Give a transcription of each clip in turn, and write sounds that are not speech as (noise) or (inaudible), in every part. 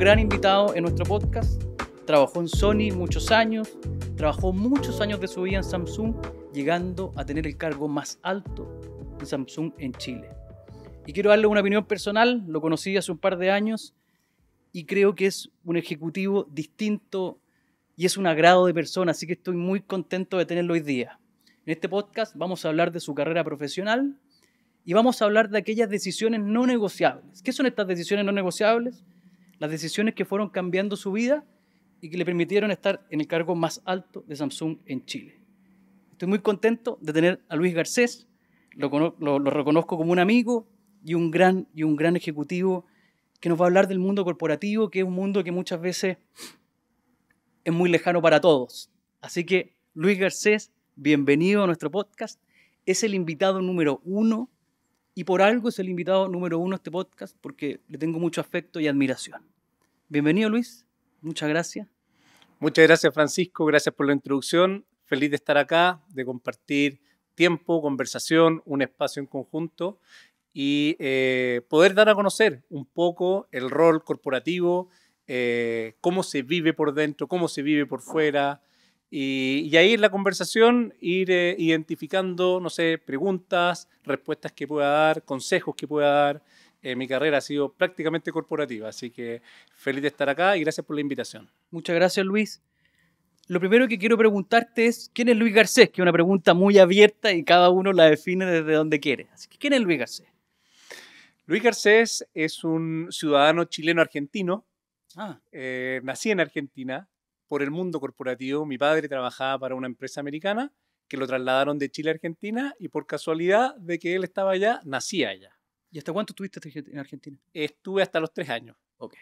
gran invitado en nuestro podcast. Trabajó en Sony muchos años, trabajó muchos años de su vida en Samsung, llegando a tener el cargo más alto en Samsung en Chile. Y quiero darle una opinión personal, lo conocí hace un par de años y creo que es un ejecutivo distinto y es un agrado de persona, así que estoy muy contento de tenerlo hoy día. En este podcast vamos a hablar de su carrera profesional y vamos a hablar de aquellas decisiones no negociables. ¿Qué son estas decisiones no negociables? las decisiones que fueron cambiando su vida y que le permitieron estar en el cargo más alto de Samsung en Chile. Estoy muy contento de tener a Luis Garcés, lo, reconozco como un amigo y un, gran, y un gran ejecutivo que nos va a hablar del mundo corporativo, que es un mundo que muchas veces es muy lejano para todos. Así que, Luis Garcés, bienvenido a nuestro podcast. Es el invitado número uno y por algo es el invitado número uno a este podcast porque le tengo mucho afecto y admiración. Bienvenido Luis, muchas gracias. Muchas gracias Francisco, gracias por la introducción, feliz de estar acá, de compartir tiempo, conversación, un espacio en conjunto y eh, poder dar a conocer un poco el rol corporativo, eh, cómo se vive por dentro, cómo se vive por fuera, y, ahí en la conversación ir eh, identificando, no sé, preguntas, respuestas que pueda dar, consejos que pueda dar. Eh, mi carrera ha sido prácticamente corporativa, así que feliz de estar acá y gracias por la invitación. Muchas gracias, Luis. Lo primero que quiero preguntarte es, ¿quién es Luis Garcés? Que es una pregunta muy abierta y cada uno la define desde donde quiere. Así que, ¿quién es Luis Garcés? Luis Garcés es un ciudadano chileno-argentino. Ah. Eh, nací en Argentina, por el mundo corporativo. Mi padre trabajaba para una empresa americana que lo trasladaron de Chile a Argentina y por casualidad de que él estaba allá, nacía allá. ¿Y hasta cuánto estuviste en Argentina? Estuve hasta los tres años. Ok.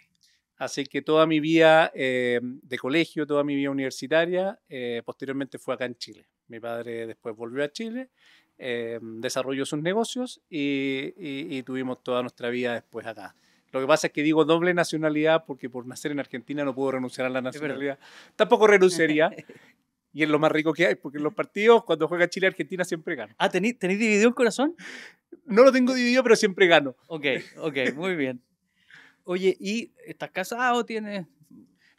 Así que toda mi vida eh, de colegio, toda mi vida universitaria, eh, posteriormente fue acá en Chile. Mi padre después volvió a Chile, eh, desarrolló sus negocios y tuvimos toda nuestra vida después acá. Lo que pasa es que digo doble nacionalidad porque por nacer en Argentina no puedo renunciar a la nacionalidad. Tampoco renunciaría. (laughs) y es lo más rico que hay, porque en los partidos, cuando juega Chile Argentina, siempre gano. Ah, ¿tenéis dividido el corazón? No lo tengo dividido, pero siempre gano. Ok, ok, muy bien. Oye, ¿y estás casado? ¿Tienes.?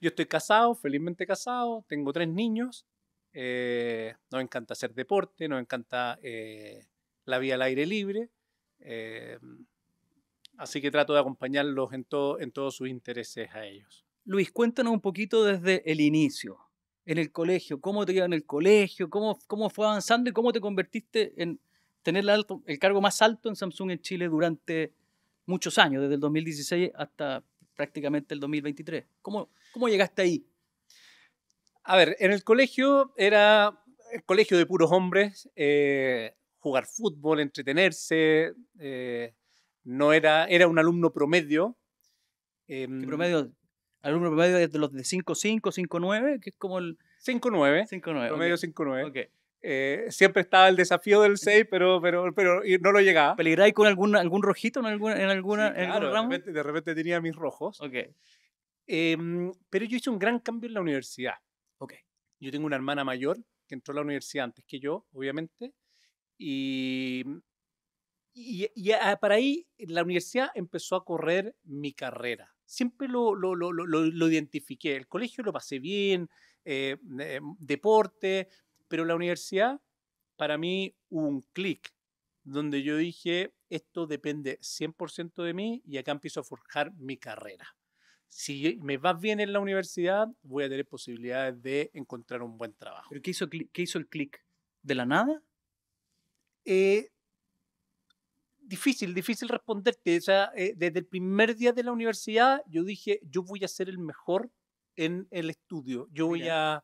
Yo estoy casado, felizmente casado, tengo tres niños. Eh, nos encanta hacer deporte, nos encanta eh, la vida al aire libre. Eh, Así que trato de acompañarlos en, todos sus intereses a ellos. Luis, cuéntanos un poquito desde el inicio, en el colegio, cómo te iba en el colegio, cómo, fue avanzando y cómo te convertiste en tener el, cargo más alto en Samsung en Chile durante muchos años, desde el 2016 hasta prácticamente el 2023. ¿Cómo, cómo llegaste ahí? A ver, en el colegio era el colegio de puros hombres, eh, jugar fútbol, entretenerse, eh, no era, era un alumno promedio. Em, promedio? Alumno promedio de los de 5'5, 5'9, que es como el... 5'9. 9 Promedio 5'9. Eh, siempre estaba el desafío del 6, pero, pero, pero no lo llegaba. ¿Peligráis con algún, algún rojito en alguna, en alguna claro, De repente, tenía mis rojos. Okay. Em, pero yo hice un gran cambio en la universidad. Okay. Yo tengo una hermana mayor que entró a la universidad antes que yo, obviamente, y y, ah, para ahí la universidad empezó a correr mi carrera. Siempre lo, lo, lo, lo identifiqué. El colegio lo pasé bien, eh, eh, deporte, pero la universidad, para mí, hubo un clic donde yo dije, esto depende 100% de mí y acá empiezo a forjar mi carrera. Si me va bien en la universidad, voy a tener posibilidades de encontrar un buen trabajo. ¿Pero qué hizo, qué hizo el clic? ¿De la nada? Eh, difícil, difícil responderte. O eh, desde el primer día de la universidad yo dije, yo voy a ser el mejor en el estudio. Yo voy a...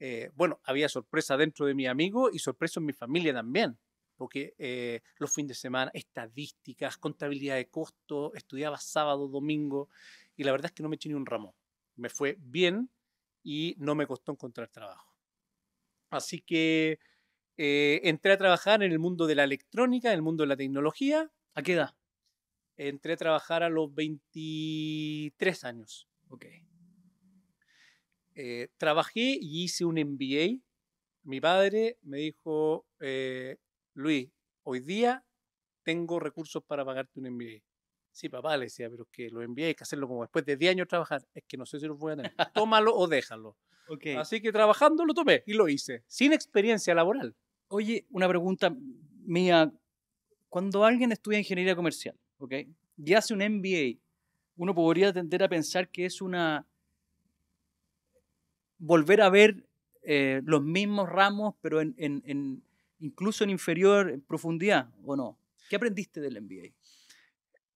Eh, bueno, había sorpresa dentro de mi amigo y sorpresa en mi familia también, porque eh, los fines de semana, estadísticas, contabilidad de costos, estudiaba sábado, domingo, y la verdad es que no me eché ni un ramo. Me fue bien y no me costó encontrar trabajo. Así que eh, entré a trabajar en el mundo de la electrónica, en el mundo de la tecnología. ¿A qué edad? Entré a trabajar a los 23 años. Ok. Eh, trabajé y hice un MBA. Mi padre me dijo, eh, Luis, hoy día tengo recursos para pagarte un MBA. Sí, papá, le decía, pero es que lo MBA hay que hacerlo como después de 10 años trabajar. Es que no sé si los voy a tener. (laughs) Tómalo o déjalo. Okay. Así que trabajando lo tomé y lo hice, sin experiencia laboral. Oye, una pregunta mía. Cuando alguien estudia ingeniería comercial ¿okay? y hace un MBA, uno podría tender a pensar que es una... volver a ver eh, los mismos ramos, pero incluso en inferior en profundidad, ¿o no? ¿Qué aprendiste del MBA?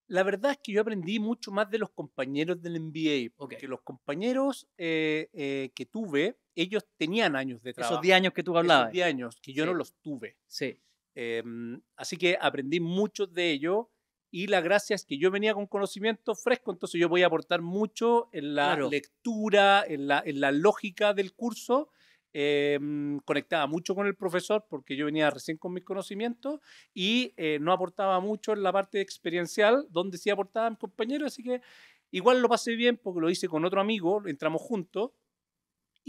La verdad es que yo aprendí mucho más de los compañeros del MBA, porque los compañeros eh, eh, que tuve, ellos tenían años de trabajo. Esos 10 años que tú hablabas. Esos 10 años que yo no los tuve. Sí. Em, así que aprendí mucho de ellos y la gracia es que yo venía con conocimiento fresco, entonces yo voy a aportar mucho en la lectura, en la, en la lógica del curso eh, conectaba mucho con el profesor porque yo venía recién con mis conocimientos y eh, no aportaba mucho en la parte experiencial donde sí aportaba mi compañeros, así que igual lo pasé bien porque lo hice con otro amigo, entramos juntos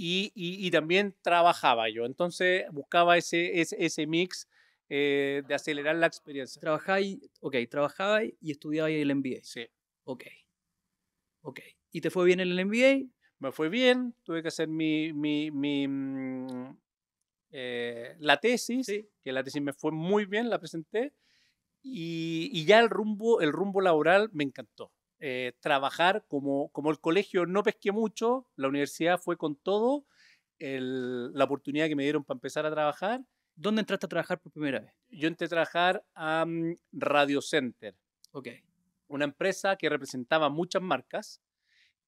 y, y, también trabajaba yo, entonces buscaba ese, ese, ese mix. Eh, de acelerar la experiencia. y ok, trabajaba y el MBA. Sí. Ok. Ok. ¿Y te fue bien en el MBA? me fue bien, tuve que hacer mi, mm, eh, la tesis, que la tesis me fue muy bien, la presenté, y, ya el rumbo, el rumbo laboral me encantó. Eh, trabajar como, el colegio no pesqué mucho, la universidad fue con todo, la oportunidad que me dieron para empezar a trabajar. ¿Dónde entraste a trabajar por primera vez? Yo entré a trabajar a mm, Radio Center. Ok. Una empresa que representaba muchas marcas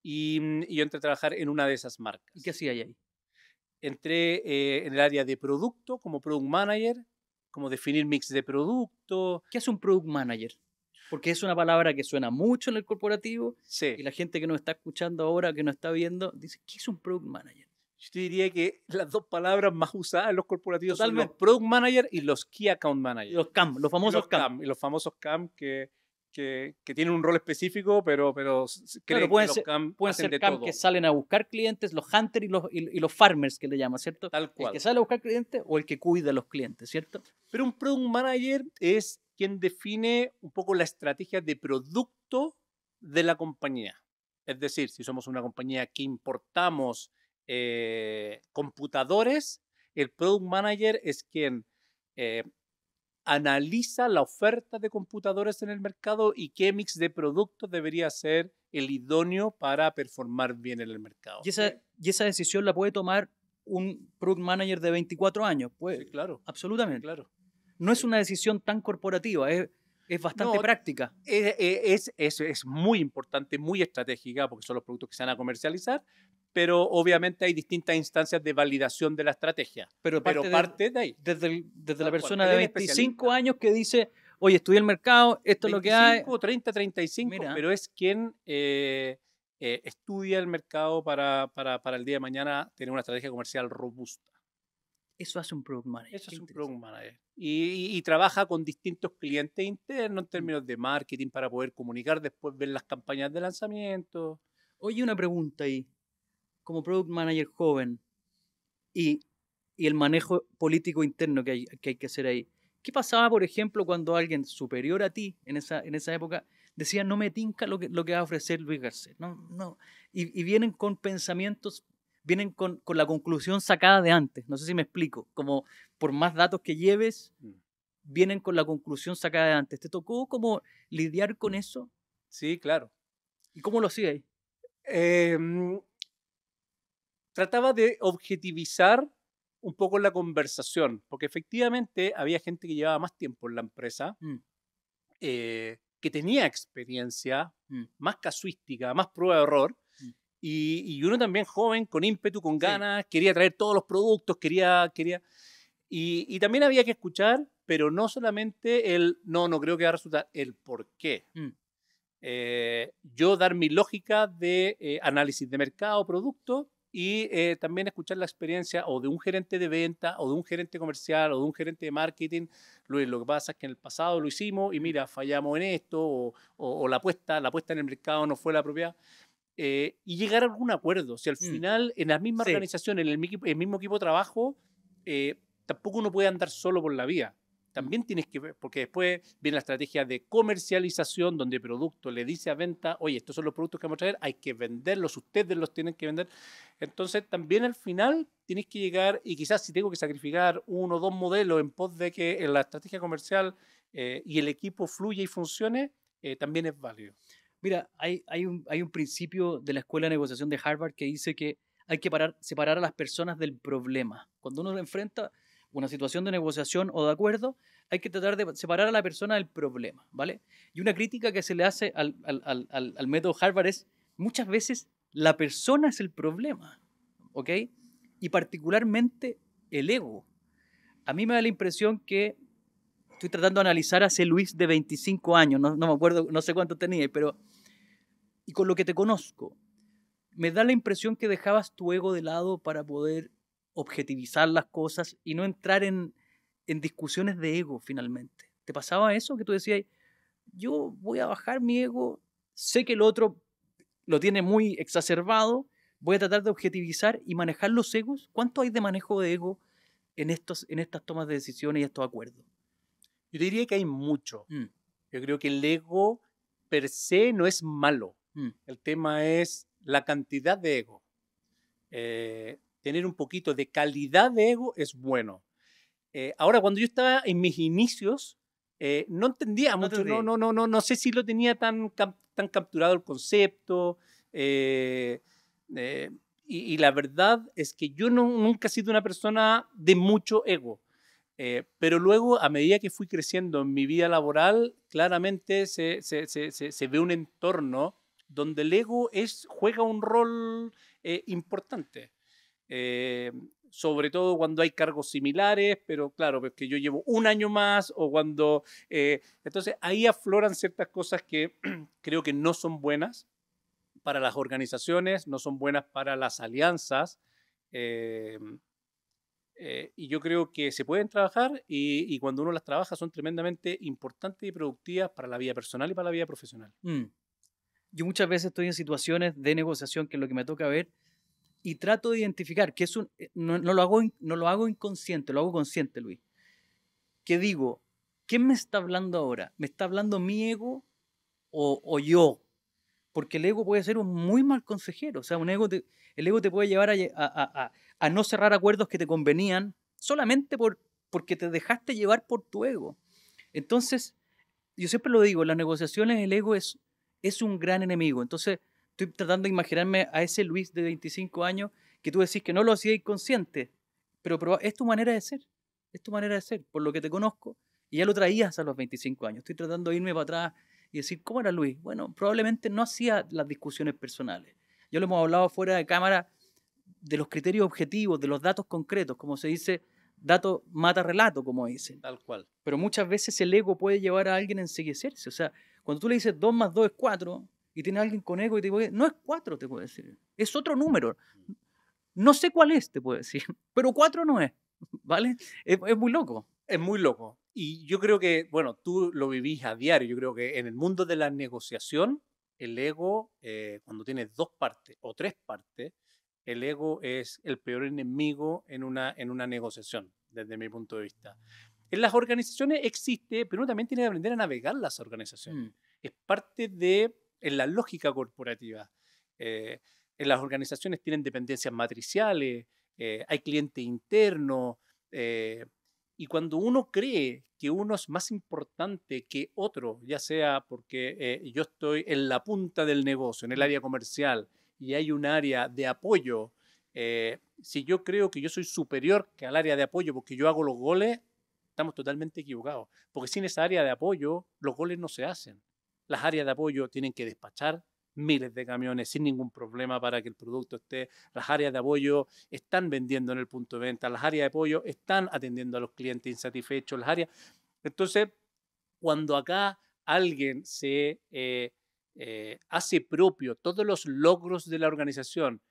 Mm, y, yo entré a trabajar en una de esas marcas. ¿Y qué hacía ahí? Entré eh, en el área de producto como product manager, como definir mix de producto. ¿Qué hace un product manager? Porque es una palabra que suena mucho en el corporativo sí. y la gente que nos está escuchando ahora, que nos está viendo, dice, ¿qué es un product manager? Yo te diría que las dos palabras más usadas en los corporativos son los product manager y los key account manager. Los CAM, los famosos los CAM. CAM. Y los famosos CAM que que, tienen un rol específico, pero, pero que los pueden ser que salen a buscar clientes, los hunters y los, farmers que le llaman, ¿cierto? Tal cual. El que sale a buscar clientes o el que cuida a los clientes, ¿cierto? Pero un product manager es quien define un poco la estrategia de producto de la compañía. Es decir, si somos una compañía que importamos eh, computadores, el product manager es quien eh, analiza la oferta de computadores en el mercado y qué mix de productos debería ser el idóneo para performar bien en el mercado. Y esa, y esa decisión la puede tomar un product manager de 24 años. Pues, claro. Absolutamente. Claro. No es una decisión tan corporativa, es, bastante práctica. Eh, eh, es, es, muy importante, muy estratégica, porque son los productos que se van a comercializar, pero obviamente hay distintas instancias de validación de la estrategia. Pero parte, de, ahí. Desde, la persona de 25 años que dice, oye, estudié el mercado, esto es lo que hay. 30, 35, pero es quien eh, eh, estudia el mercado para, el día de mañana tener una estrategia comercial robusta. Eso hace un product manager. Eso es un product manager. Y, y, trabaja con distintos clientes internos en mm. términos de marketing para poder comunicar, después ver las campañas de lanzamiento. Oye, una pregunta ahí como product manager joven y, y el manejo político interno que hay, que hay, que hacer ahí. ¿Qué pasaba, por ejemplo, cuando alguien superior a ti en esa, en esa época decía, no me tinca lo que, lo que va a ofrecer Luis Garcés? No, no. Y, vienen con pensamientos, vienen con, con, la conclusión sacada de antes. No sé si me explico. Como por más datos que lleves, mm. vienen con la conclusión sacada de antes. ¿Te tocó como lidiar con eso? Sí, claro. ¿Y cómo lo hacías ahí? Eh, trataba de objetivizar un poco la conversación, porque efectivamente había gente que llevaba más tiempo en la empresa, mm. eh, que tenía experiencia, mm. más casuística, más prueba de error, mm. y, uno también joven, con ímpetu, con ganas, quería traer todos los productos, quería... quería y, también había que escuchar, pero no solamente el no, no creo que va a resultar, el por qué. Eh, yo dar mi lógica de eh, análisis de mercado, producto, y eh, también escuchar la experiencia o de un gerente de venta o de un gerente comercial o de un gerente de marketing. Luis, lo que pasa es que en el pasado lo hicimos y mira, fallamos en esto o, la apuesta la puesta en el mercado no fue la propia. Eh, y llegar a algún acuerdo. si al mm. final, en la misma organización, en el, mismo equipo de trabajo, eh, tampoco uno puede andar solo por la vía. Mm. también tienes que ver, porque después viene la estrategia de comercialización, donde el producto le dice a venta, oye, estos son los productos que vamos a traer, hay que venderlos, ustedes los tienen que vender. Entonces, también al final tienes que llegar, y quizás si tengo que sacrificar uno o dos modelos en pos de que la estrategia comercial eh, y el equipo fluya y funcione, eh, también es válido. Mira, hay, hay, un, hay un principio de la Escuela de Negociación de Harvard que dice que hay que parar, separar a las personas del problema. Cuando uno lo enfrenta, una situación de negociación o de acuerdo, hay que tratar de separar a la persona del problema, ¿vale? Y una crítica que se le hace al, al, al, método Harvard es muchas veces la persona es el problema, ¿ok? Y particularmente el ego. A mí me da la impresión que estoy tratando de analizar a ese Luis de 25 años, no, no me acuerdo, no sé cuánto tenía, pero... Y con lo que te conozco, me da la impresión que dejabas tu ego de lado para poder objetivizar las cosas y no entrar en, discusiones de ego finalmente. ¿Te pasaba eso que tú decías, yo voy a bajar mi ego, sé que el otro lo tiene muy exacerbado, voy a tratar de objetivizar y manejar los egos? ¿Cuánto hay de manejo de ego en, estos, en estas tomas de decisiones y estos acuerdos? Yo diría que hay mucho. Mm. Yo creo que el ego per se no es malo. Mm. El tema es la cantidad de ego. Eh, tener un poquito de calidad de ego es bueno. Eh, ahora, cuando yo estaba en mis inicios, eh, no entendía mucho, no, no, no, no, sé si lo tenía tan, tan capturado el concepto. Eh, y, la verdad es que yo nunca he sido una persona de mucho ego. pero luego, a medida que fui creciendo en mi vida laboral, claramente se, se, se, se ve un entorno donde el ego es, juega un rol importante. Eh, sobre todo cuando hay cargos similares, pero claro, pues que yo llevo un año más o cuando... Eh, entonces ahí afloran ciertas cosas que (clears throat) creo que no son buenas para las organizaciones, no son buenas para las alianzas. Eh, y yo creo que se pueden trabajar y, cuando uno las trabaja son tremendamente importantes y productivas para la vida personal y para la vida profesional. Mm. Yo muchas veces estoy en situaciones de negociación, que es lo que me toca ver, y trato de identificar, que es un, eh, no, lo hago, no lo hago inconsciente, lo hago consciente, Luis, que digo, ¿quién me está hablando ahora? ¿Me está hablando mi ego o, yo? Porque el ego puede ser un muy mal consejero, o sea, un ego el ego te puede llevar a, no cerrar acuerdos que te convenían solamente por, porque te dejaste llevar por tu ego. Entonces, yo siempre lo digo, en las negociaciones el ego es, es un gran enemigo. Entonces, estoy tratando de imaginarme a ese Luis de 25 años que tú decís que no lo hacía inconsciente, pero, es tu manera de ser, es tu manera de ser, por lo que te conozco, y ya lo traías a los 25 años. Estoy tratando de irme para atrás y decir, ¿cómo era Luis? Bueno, probablemente no hacía las discusiones personales. Yo le hemos hablado fuera de cámara de los criterios objetivos, de los datos concretos, como se dice, dato mata relato, como dicen. Tal cual. Pero muchas veces el ego puede llevar a alguien a enseguecerse. O sea, cuando tú le dices 2 más 2 es 4, y tiene alguien con ego y te no es cuatro, te puedo decir, es otro número. No sé cuál es, te puedo decir, (laughs) pero cuatro no es, (laughs) ¿vale? Es, es muy loco. Es muy loco. Y yo creo que, bueno, tú lo vivís a diario, yo creo que en el mundo de la negociación, el ego, eh, cuando tienes dos partes o tres partes, el ego es el peor enemigo en una, en una negociación, desde mi punto de vista. En las organizaciones existe, pero uno también tiene que aprender a navegar las organizaciones. Mm. Es parte de en la lógica corporativa. Eh, en las organizaciones tienen dependencias matriciales, eh, hay cliente interno, eh, y cuando uno cree que uno es más importante que otro, ya sea porque yo estoy en la punta del negocio, en el área comercial, y hay un área de apoyo, si yo creo que yo soy superior que al área de apoyo porque yo hago los goles, estamos totalmente equivocados, porque sin esa área de apoyo los goles no se hacen. Las áreas de apoyo tienen que despachar miles de camiones sin ningún problema para que el producto esté. Las áreas de apoyo están vendiendo en el punto de venta, las áreas de apoyo están atendiendo a los clientes insatisfechos, las áreas. Entonces, cuando acá alguien se eh, eh, hace propio todos los logros de la organización,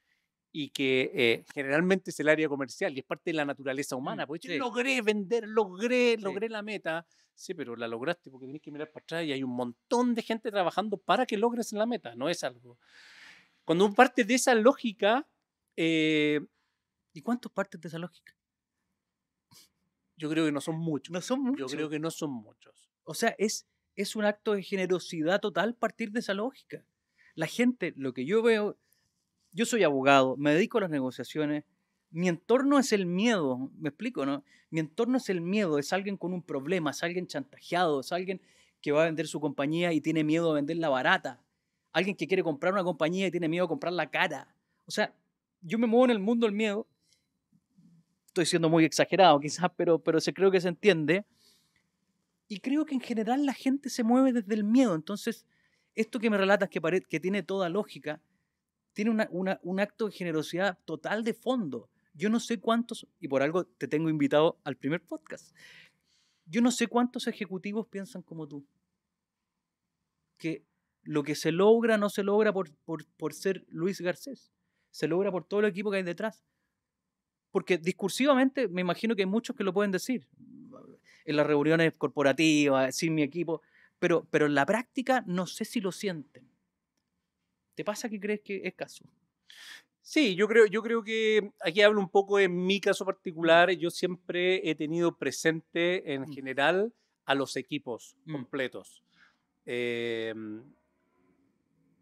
y que eh, generalmente es el área comercial y es parte de la naturaleza mm, humana. Porque logré vender, logré, logré la meta. Sí, pero la lograste porque tenés que mirar para atrás y hay un montón de gente trabajando para que logres la meta. No es algo. Cuando uno parte de esa lógica. Eh, ¿Y cuántos partes de esa lógica? Yo creo que no son muchos. No son muchos. Yo creo que no son muchos. O sea, es, es un acto de generosidad total partir de esa lógica. La gente, lo que yo veo yo soy abogado, me dedico a las negociaciones, mi entorno es el miedo, me explico, ¿no? Mi entorno es el miedo, es alguien con un problema, es alguien chantajeado, es alguien que va a vender su compañía y tiene miedo a venderla barata, alguien que quiere comprar una compañía y tiene miedo a comprarla cara. O sea, yo me muevo en el mundo del miedo, estoy siendo muy exagerado quizás, pero, pero se creo que se entiende. Y creo que en general la gente se mueve desde el miedo. Entonces, esto que me relatas que, que tiene toda lógica, tiene un acto de generosidad total de fondo. Yo no sé cuántos, y por algo te tengo invitado al primer podcast, yo no sé cuántos ejecutivos piensan como tú. Que lo que se logra no se logra por, ser Luis Garcés, se logra por todo el equipo que hay detrás. Porque discursivamente me imagino que hay muchos que lo pueden decir, en las reuniones corporativas, sin mi equipo, pero en la práctica no sé si lo sienten. ¿Te pasa que crees que es caso? Sí, yo creo, yo creo que aquí hablo un poco en mi caso particular. Mm. Yo siempre he tenido presente en mm. general a los equipos mm. completos. Em,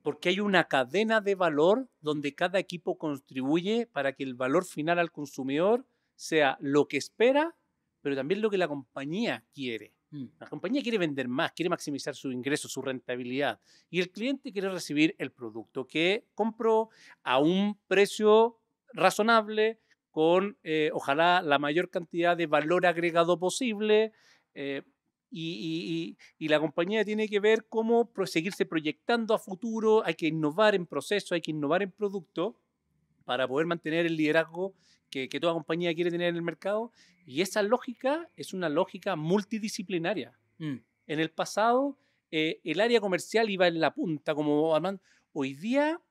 porque hay una cadena de valor donde cada equipo contribuye para que el valor final al consumidor sea lo que espera, pero también lo que la compañía quiere. Mm. La compañía quiere vender más, quiere maximizar su ingreso, su rentabilidad. Y el cliente quiere recibir el producto que compró a un precio razonable, con eh, ojalá la mayor cantidad de valor agregado posible. Eh, y, y, la compañía tiene que ver cómo seguirse proyectando a futuro, hay que innovar en proceso, hay que innovar en producto para poder mantener el liderazgo que, toda compañía quiere tener en el mercado. Y esa lógica es una lógica multidisciplinaria. Mm. En el pasado, eh, el área comercial iba en la punta, como hoy día,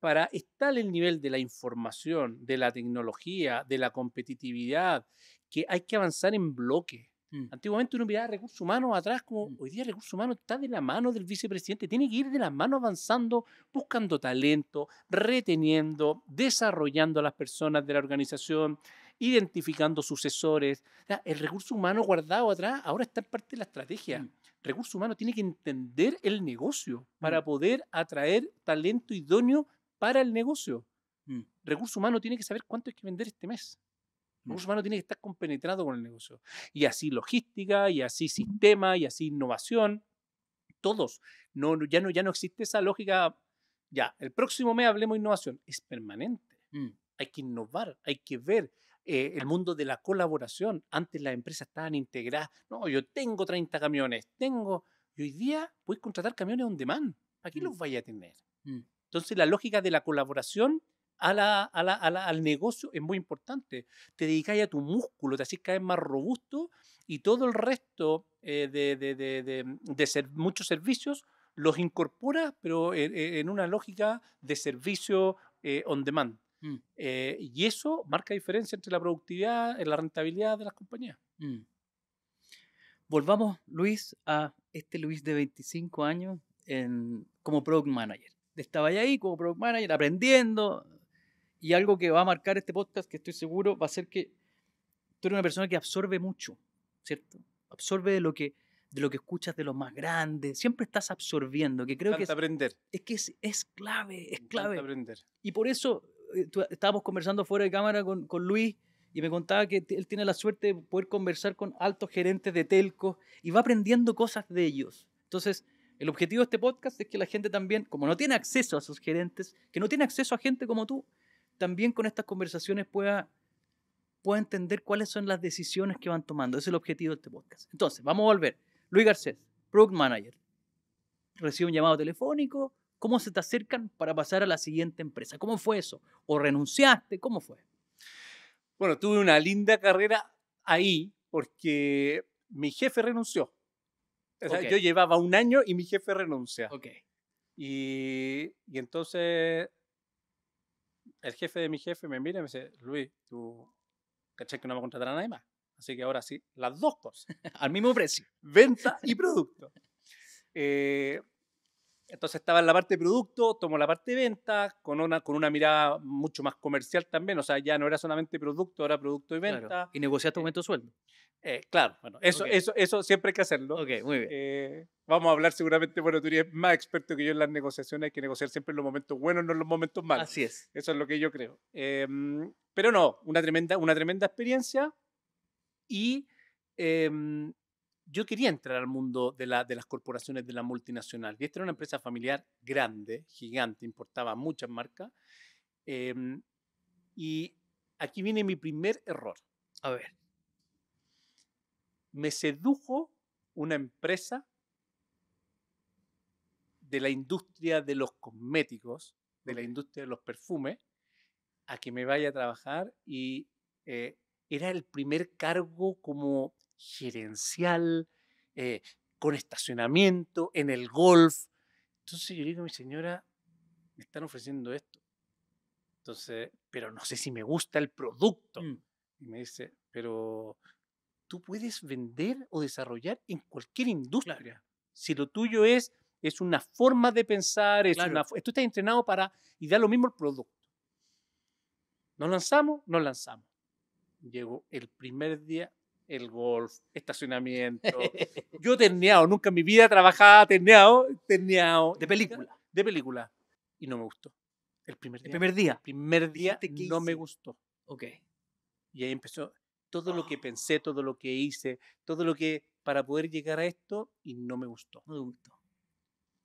para estar el nivel de la información, de la tecnología, de la competitividad, que hay que avanzar en bloque. Mm. Antiguamente uno miraba recursos humanos atrás, como mm. hoy día recursos humanos está de la mano del vicepresidente, tiene que ir de la mano avanzando, buscando talento, reteniendo, desarrollando a las personas de la organización, identificando sucesores. el recurso humano guardado atrás ahora está en parte de la estrategia. Mm. Recurso humano tiene que entender el negocio para poder atraer talento idóneo para el negocio. Recurso humano tiene que saber cuánto hay que vender este mes. El humano mm. tiene que estar compenetrado con el negocio. Y así logística, y así sistema, y así innovación. Todos. No, ya, no, ya no existe esa lógica. Ya, el próximo mes hablemos innovación. Es permanente. Mm. Hay que innovar, hay que ver. Eh, el mundo de la colaboración. Antes las empresas estaban integradas. No, yo tengo 30 camiones, tengo. Y hoy día voy a contratar camiones on demand. ¿Para mm. los vaya a tener? Entonces, la lógica de la colaboración a la, a al negocio es muy importante. Te dedicas a tu músculo, te haces cada vez más robusto y todo el resto eh, de, ser, muchos servicios los incorporas, pero e, e, en, una lógica de servicio eh, on demand. Mm. Eh, y eso marca diferencia entre la productividad y la rentabilidad de las compañías. Mm. Volvamos, Luis, a este Luis de 25 años como Product Manager. Estaba ahí como Product Manager aprendiendo, y algo que va a marcar este podcast, que estoy seguro, va a ser que tú eres una persona que absorbe mucho, ¿cierto? Absorbe de lo que, de lo que escuchas de los más grandes, siempre estás absorbiendo, que creo que... Es, aprender. Es que es, clave, es clave. Aprender. Y por eso eh, estábamos conversando fuera de cámara con, con Luis y me contaba que él tiene la suerte de poder conversar con altos gerentes de telcos y va aprendiendo cosas de ellos. Entonces, el objetivo de este podcast es que la gente también, como no tiene acceso a sus gerentes, que no tiene acceso a gente como tú, también con estas conversaciones pueda, pueda entender cuáles son las decisiones que van tomando. Ese es el objetivo de este podcast. Entonces, vamos a volver. Luis Garcés, Product Manager. Recibe un llamado telefónico. ¿Cómo se te acercan para pasar a la siguiente empresa? ¿Cómo fue eso? ¿O renunciaste? ¿Cómo fue? Bueno, tuve una linda carrera ahí porque mi jefe renunció. Yo llevaba un año y mi jefe renuncia. ok y, entonces el jefe de mi jefe me mira y me dice, Luis, tú caché que no me contratará nadie más. Así que ahora sí, las dos cosas. (laughs) Al mismo precio. Venta y producto. Eh, entonces estaba en la parte de producto, tomo la parte de venta, con una, con una mirada mucho más comercial también. O sea, ya no era solamente producto, ahora producto y venta. Y negociaste eh, aumento momento sueldo. Eh, claro, bueno, eso, eso, eso siempre hay que hacerlo. Ok, muy bien. Eh, vamos a hablar seguramente, bueno, tú eres más experto que yo en las negociaciones, hay que negociar siempre en los momentos buenos, no en los momentos malos. Así es. Eso es lo que yo creo. Em, pero no, una tremenda, una tremenda experiencia y em, yo quería entrar al mundo de, de las corporaciones de la multinacional. Y esta era una empresa familiar grande, gigante, importaba muchas marcas. Em, y aquí viene mi primer error. A ver me sedujo una empresa de la industria de los cosméticos, de la industria de los perfumes, a que me vaya a trabajar y eh, era el primer cargo como gerencial, eh, con estacionamiento, en el golf. Entonces yo digo mi señora, me están ofreciendo esto. Entonces, pero no sé si me gusta el producto. Mm. Y me dice, pero tú puedes vender o desarrollar en cualquier industria. Si lo tuyo es, es una forma de pensar, es una, tú estás entrenado para, y da lo mismo el producto. Nos lanzamos, nos lanzamos. Llegó el primer día, el golf, estacionamiento. (laughs) Yo tenido nunca en mi vida trabajaba tenía... terneado. De película. De película. Y no me gustó. El primer día. El primer día. primer día no me gustó. Ok. Y ahí empezó todo lo que pensé, todo lo que hice, todo lo que para poder llegar a esto y no me gustó. No me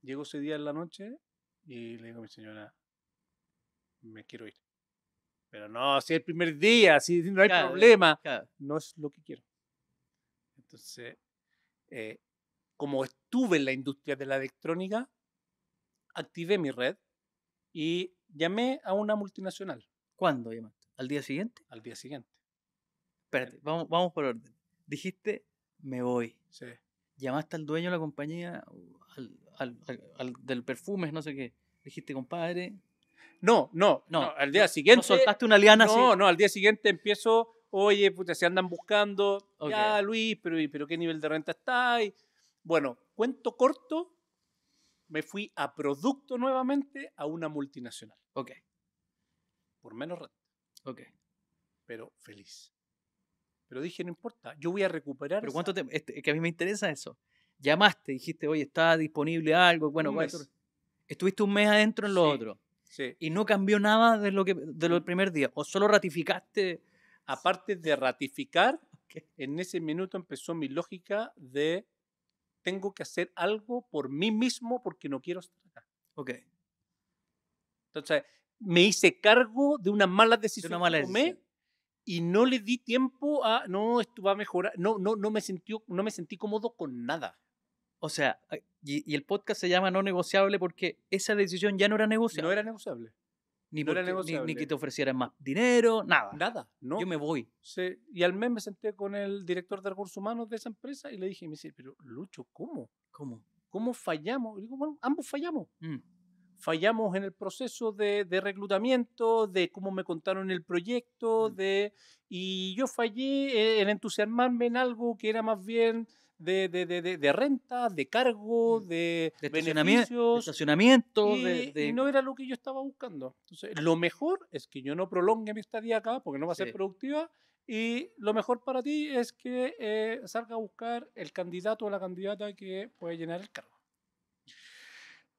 Llego ese día en la noche y le digo a mi señora, me quiero ir. Pero no, así es el primer día, si no hay problema, no es lo que quiero. Entonces, eh, como estuve en la industria de la electrónica, activé mi red y llamé a una multinacional. ¿Cuándo llamaste? ¿Al día siguiente? Al día siguiente espérate, vamos, vamos por orden. Dijiste, me voy. Llamaste al dueño de la compañía, uh, al, del perfume no sé qué. Dijiste, compadre. No, no, no. al día siguiente. soltaste una liana No, no, al día siguiente empiezo, oye, puta, se andan buscando. Ya, Luis, pero, pero ¿qué nivel de renta está? Y, bueno, cuento corto, me fui a producto nuevamente a una multinacional. Ok. Por menos renta. Ok. Pero feliz. Pero dije, no importa, yo voy a recuperar. Pero cuánto te, este, que a mí me interesa eso. Llamaste, dijiste, oye, está disponible algo, bueno, pues, estuviste un mes adentro en lo otro. Sí. Y no cambió nada de lo que de del mm. primer día. O solo ratificaste. Aparte de ratificar, (laughs) en ese minuto empezó mi lógica de tengo que hacer algo por mí mismo porque no quiero estar acá. Ok. Entonces, me hice cargo de una mala decisión, una mala decisión y no le di tiempo a, no, esto va a mejorar, no, no, no me, no me sentí cómodo con nada. O sea, y, el podcast se llama No Negociable porque esa decisión ya no era negociable. No era negociable. Ni, Ni, que te ofrecieran más dinero, nada. Nada, no. Yo me voy. Y al mes me senté con el director de recursos humanos de esa empresa y le dije, pero Lucho, ¿cómo? ¿Cómo? ¿Cómo fallamos? Y digo, bueno, ambos fallamos. Mm fallamos en el proceso de, reclutamiento, de cómo me contaron el proyecto, mm. de, y yo fallé en eh, entusiasmarme en algo que era más bien de, de, de, de renta, de cargo, mm. de, estacionamiento, estacionamiento y, no era lo que yo estaba buscando. Entonces, lo mejor es que yo no prolongue mi estadía acá porque no va a ser productiva y lo mejor para ti es que eh, salga a buscar el candidato o la candidata que puede llenar el cargo.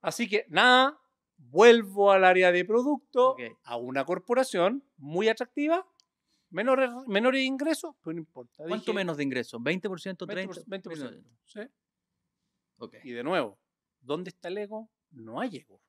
Así que nada, vuelvo al área de producto, a una corporación muy atractiva, menores er, ingresos, pues pero no importa. ¿Cuánto menos de ingresos? ¿20%? ¿30%? 20%. ¿sí? Y de nuevo, ¿dónde está el ego? No hay ego.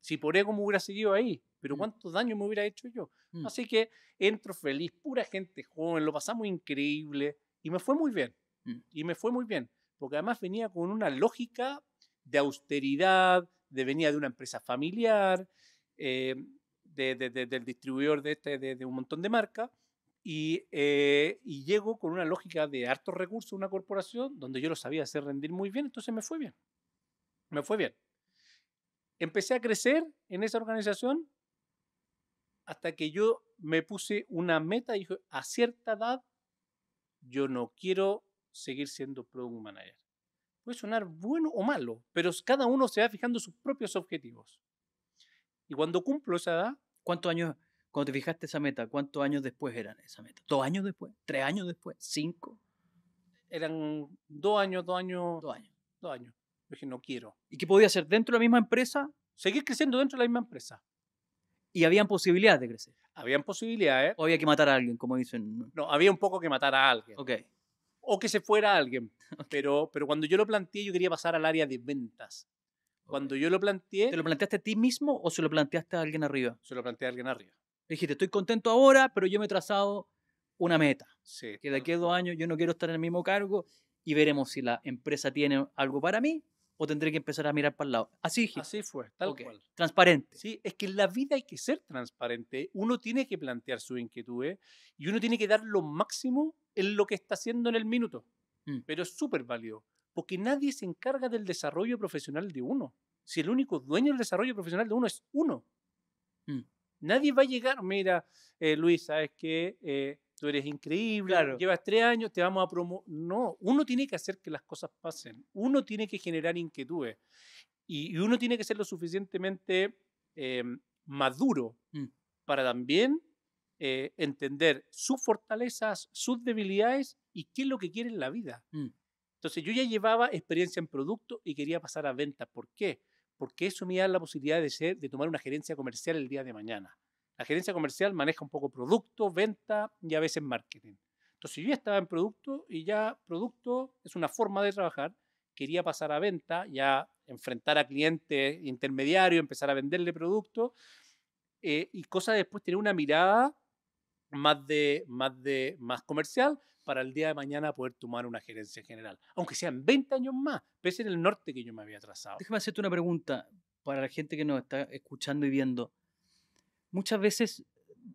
Si por ego me hubiera seguido ahí, pero mm. cuántos daños me hubiera hecho yo. Mm. Así que entro feliz, pura gente joven, lo pasamos increíble y me fue muy bien. Mm. Y me fue muy bien, porque además venía con una lógica de austeridad, venía de una empresa familiar, eh, del distribuidor este, de, un montón de marcas, eh, y, llego con una lógica de hartos recursos una corporación donde yo lo sabía hacer rendir muy bien, entonces me fue bien. Me fue bien. Empecé a crecer en esa organización hasta que yo me puse una meta y dije, a cierta edad yo no quiero seguir siendo product manager. Puede sonar bueno o malo, pero cada uno se va fijando sus propios objetivos. Y cuando cumplo esa edad... ¿Cuántos años, cuando te fijaste esa meta, cuántos años después eran esa meta? ¿Dos años después? ¿Tres años después? ¿Cinco? Eran dos años, dos años. Dos años. Dos años. dije, no quiero. ¿Y qué podía hacer? ¿Dentro de la misma empresa? Seguir creciendo dentro de la misma empresa. ¿Y habían posibilidades de crecer? Habían posibilidades. ¿O había que matar a alguien, como dicen? No, había un poco que matar a alguien. Ok o que se fuera alguien. (laughs) Pero, pero cuando yo lo planteé, yo quería pasar al área de ventas. Cuando yo lo planteé... ¿Te lo planteaste a ti mismo o se lo planteaste a alguien arriba? Se lo planteé a alguien arriba. Dijiste, estoy contento ahora, pero yo me he trazado una meta. Sí, que de aquí a dos años yo no quiero estar en el mismo cargo y veremos si la empresa tiene algo para mí o tendré que empezar a mirar para el lado. Así Así fue, tal cual. Transparente. Sí, es que en la vida hay que ser transparente. Uno tiene que plantear su inquietud y uno tiene que dar lo máximo en lo que está haciendo en el minuto. Mm. Pero es súper válido, porque nadie se encarga del desarrollo profesional de uno. Si el único dueño del desarrollo profesional de uno es uno. Mm. Nadie va a llegar, mira, eh, Luis, sabes que eh, tú eres increíble, llevas tres años, te vamos a promover. No, uno tiene que hacer que las cosas pasen, uno tiene que generar inquietudes y, uno tiene que ser lo suficientemente eh, maduro mm. para también eh, entender sus fortalezas, sus debilidades y qué es lo que quiere en la vida. Mm. Entonces yo ya llevaba experiencia en producto y quería pasar a ventas. ¿Por qué? Porque eso me da la posibilidad de, ser, de tomar una gerencia comercial el día de mañana. La gerencia comercial maneja un poco producto, venta y a veces marketing. Entonces yo ya estaba en producto y ya producto es una forma de trabajar. Quería pasar a venta, ya enfrentar a clientes intermediarios, empezar a venderle producto eh, y cosa después tener una mirada más, de, más, de, más comercial para el día de mañana poder tomar una gerencia general, aunque sean 20 años más, pese en el norte que yo me había trazado. Déjame hacerte una pregunta para la gente que nos está escuchando y viendo. Muchas veces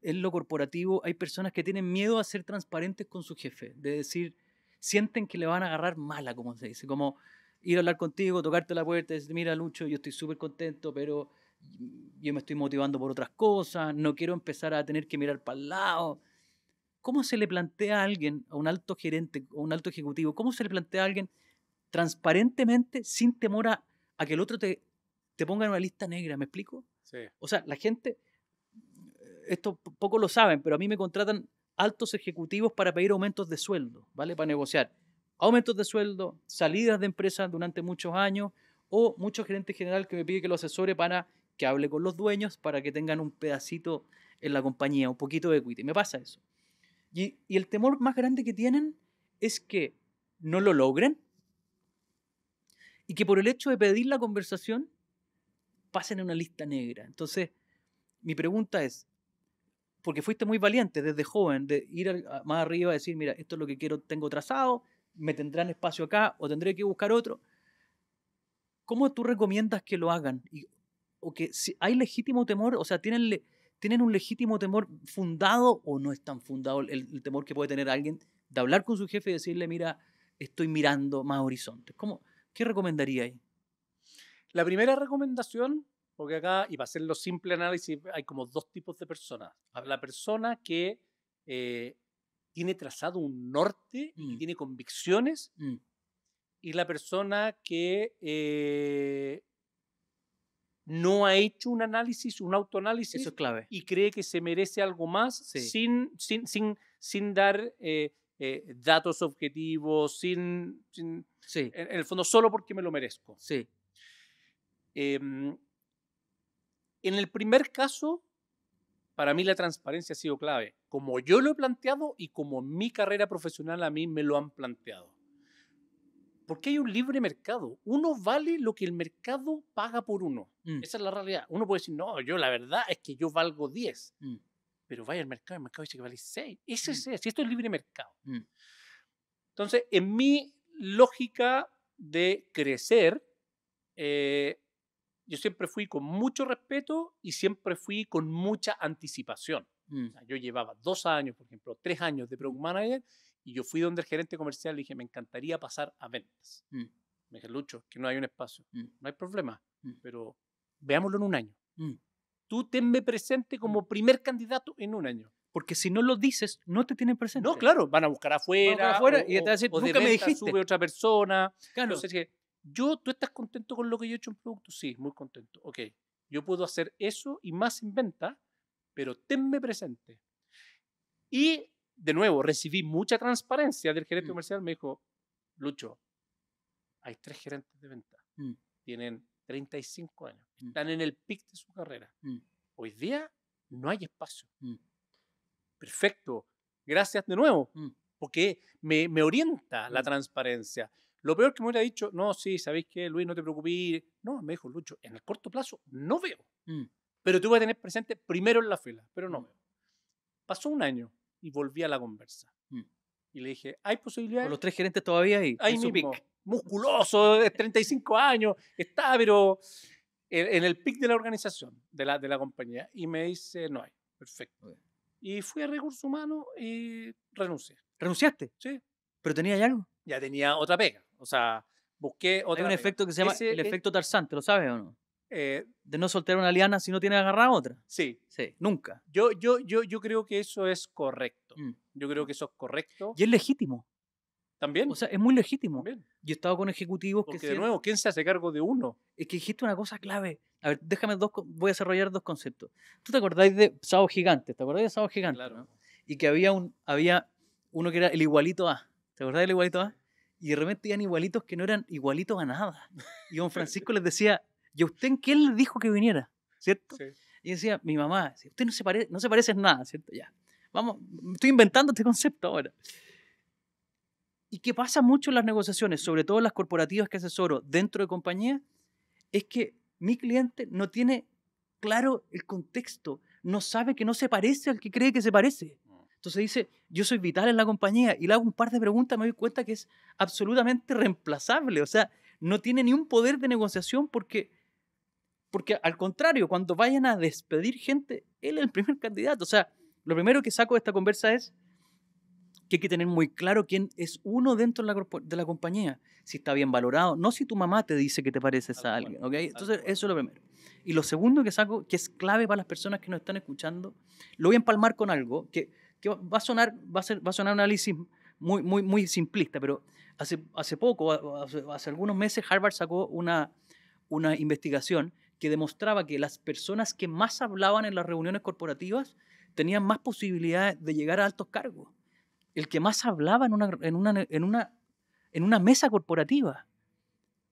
en lo corporativo hay personas que tienen miedo a ser transparentes con su jefe, de decir, sienten que le van a agarrar mala, como se dice, como ir a hablar contigo, tocarte la puerta, decir, mira Lucho, yo estoy súper contento, pero yo me estoy motivando por otras cosas, no quiero empezar a tener que mirar para el lado. ¿Cómo se le plantea a alguien, a un alto gerente, o un alto ejecutivo, cómo se le plantea a alguien transparentemente, sin temor a, que el otro te, te ponga en una lista negra? ¿Me explico? O sea, la gente, esto poco lo saben, pero a mí me contratan altos ejecutivos para pedir aumentos de sueldo, ¿vale? Para negociar aumentos de sueldo, salidas de empresas durante muchos años, o mucho gerente general que me pide que lo asesore para que hable con los dueños para que tengan un pedacito en la compañía, un poquito de equity. Me pasa eso. Y, el temor más grande que tienen es que no lo logren y que por el hecho de pedir la conversación pasen a una lista negra. Entonces, mi pregunta es, porque fuiste muy valiente desde joven de ir más arriba a decir, mira, esto es lo que quiero, tengo trazado, me tendrán espacio acá o tendré que buscar otro. ¿Cómo tú recomiendas que lo hagan? Y, o que si hay legítimo temor, o sea, tienen, tienen un legítimo temor fundado o no es tan fundado el, temor que puede tener alguien de hablar con su jefe y decirle, mira, estoy mirando más horizontes. ¿Cómo, ¿Qué recomendaría ahí? La primera recomendación, porque acá, y para hacerlo simple análisis, hay como dos tipos de personas. La persona que eh, tiene trazado un norte y mm. tiene convicciones, mm. y la persona que eh, no ha hecho un análisis, un autoanálisis. Y cree que se merece algo más sin, sin, sin, dar eh, eh, datos objetivos, sin, en, el fondo solo porque me lo merezco. Em, en el primer caso, para mí la transparencia ha sido clave, como yo lo he planteado y como mi carrera profesional a mí me lo han planteado. Porque hay un libre mercado. Uno vale lo que el mercado paga por uno. Mm. Esa es la realidad. Uno puede decir, no, yo la verdad es que yo valgo 10. Mm. Pero vaya al mercado, el mercado dice que vale 6. Ese mm. es, el esto es libre mercado. Entonces, en mi lógica de crecer, eh, yo siempre fui con mucho respeto y siempre fui con mucha anticipación. yo llevaba dos años, por ejemplo, tres años de Product Manager y yo fui donde el gerente comercial y dije, me encantaría pasar a ventas. Mm. Me dije, Lucho, que no hay un espacio. Mm. No hay problema, mm. pero veámoslo en un año. Tú tenme presente como primer candidato en un año. Porque si no lo dices, no te tienen presente. No, claro, van a buscar afuera. afuera y te decir, de me dijiste. sube otra persona. Claro. yo, ¿tú estás contento con lo que yo he hecho en producto? Sí, muy contento. Ok, yo puedo hacer eso y más en venta, pero tenme presente. Y de nuevo, recibí mucha transparencia del gerente mm. comercial. Me dijo, Lucho, hay tres gerentes de venta. Mm. Tienen 35 años. Mm. Están en el pic de su carrera. Hoy día no hay espacio. Perfecto. Gracias de nuevo. Porque me, orienta la transparencia. Lo peor que me hubiera dicho, no, sí, sabéis que Luis, no te preocupes. No, me dijo Lucho, en el corto plazo no veo. Pero tú vas a tener presente primero en la fila, pero no veo. Pasó un año, y volví a la conversa. Mm. Y le dije, ¿hay posibilidad? Con los tres gerentes todavía ahí. Ahí mismo. Pick. Musculoso, 35 años, está, pero en, el pic de la organización, de la, de la compañía. Y me dice, no hay. Perfecto. Y fui a recursos humanos y renuncié. ¿Renunciaste? Sí. ¿Pero tenía ya algo? Ya tenía otra pega. O sea, busqué otra. Hay un efecto que se llama el efecto Tarzán, lo sabes o no? Eh, de no soltar una liana si no tiene agarrada otra. Sí. Sí, nunca. Yo, yo, yo, yo creo que eso es correcto. Mm. Yo creo que eso es correcto. Y es legítimo. También. O sea, es muy legítimo. Yo he estado con ejecutivos Porque que. de nuevo, ¿quién se hace cargo de uno? Es que dijiste una cosa clave. A ver, déjame dos. Voy a desarrollar dos conceptos. ¿Tú te acordáis de Sábado Gigante? ¿Te acordáis de Sábado Gigante? Claro. Y que había, un, había uno que era el igualito A. ¿Te acordáis del igualito A? Y de repente igualitos que no eran igualitos a nada. Y don Francisco les decía, ¿y usted en qué le dijo que viniera? ¿Cierto? Y decía, mi mamá, usted no se, parece, no se parece en nada, ¿cierto? Ya, vamos, estoy inventando este concepto ahora. Y que pasa mucho en las negociaciones, sobre todo en las corporativas que asesoro dentro de compañía, es que mi cliente no tiene claro el contexto, no sabe que no se parece al que cree que se parece. Mm. Entonces dice, yo soy vital en la compañía y le hago un par de preguntas, me doy cuenta que es absolutamente reemplazable, o sea, no tiene ni un poder de negociación porque porque al contrario, cuando vayan a despedir gente, él es el primer candidato. O sea, lo primero que saco de esta conversa es que hay que tener muy claro quién es uno dentro de la, compañía, si está bien valorado, no si tu mamá te dice que te pareces a alguien. ¿okay? Entonces, eso es lo primero. Y lo segundo que saco, que es clave para las personas que nos están escuchando, lo voy a empalmar con algo que, va a sonar, va a, ser, va a sonar un análisis muy, muy, muy simplista, pero hace, hace poco, hace, algunos meses, Harvard sacó una, una investigación que demostraba que las personas que más hablaban en las reuniones corporativas tenían más posibilidades de llegar a altos cargos. El que más hablaba en una, en una, en una, en una mesa corporativa,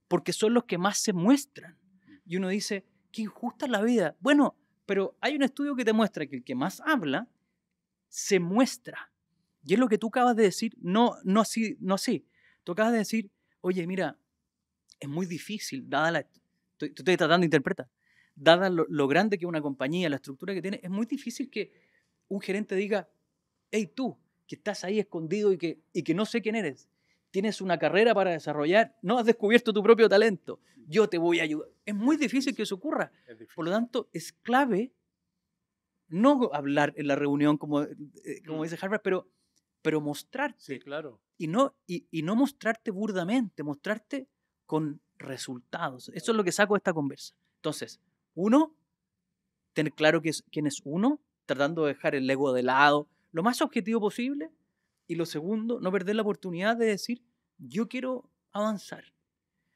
porque son los que más se muestran. Y uno dice, qué injusta es la vida. Bueno, pero hay un estudio que te muestra que el que más habla se muestra. Y es lo que tú acabas de decir, no, no así, no así. Tú acabas de decir, oye, mira, es muy difícil, dada la, estoy, estoy tratando de interpretar. Dada lo, grande que una compañía, la estructura que tiene, es muy difícil que un gerente diga, hey tú, que estás ahí escondido y que, y que no sé quién eres, tienes una carrera para desarrollar, no has descubierto tu propio talento, yo te voy a ayudar. Es muy difícil que eso ocurra. Por lo tanto, es clave no hablar en la reunión como, eh, como mm. dice Harvard, pero, pero mostrarte. claro. Y no, y, y no mostrarte burdamente, mostrarte con, resultados. Eso es lo que saco de esta conversa. Entonces, uno, tener claro quién es uno, tratando de dejar el ego de lado, lo más objetivo posible. Y lo segundo, no perder la oportunidad de decir, yo quiero avanzar.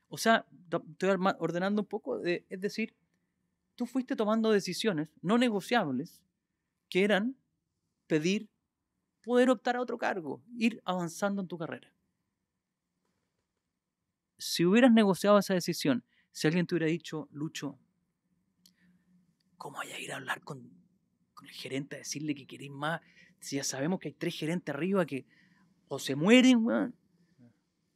O sea, estoy ordenando un poco, es decir, tú fuiste tomando decisiones no negociables que eran pedir poder optar a otro cargo, ir avanzando en tu carrera si hubieras negociado esa decisión, si alguien te hubiera dicho, Lucho, ¿cómo hay a ir a hablar con, el gerente a decirle que queréis más? Si ya sabemos que hay tres gerentes arriba que o se mueren,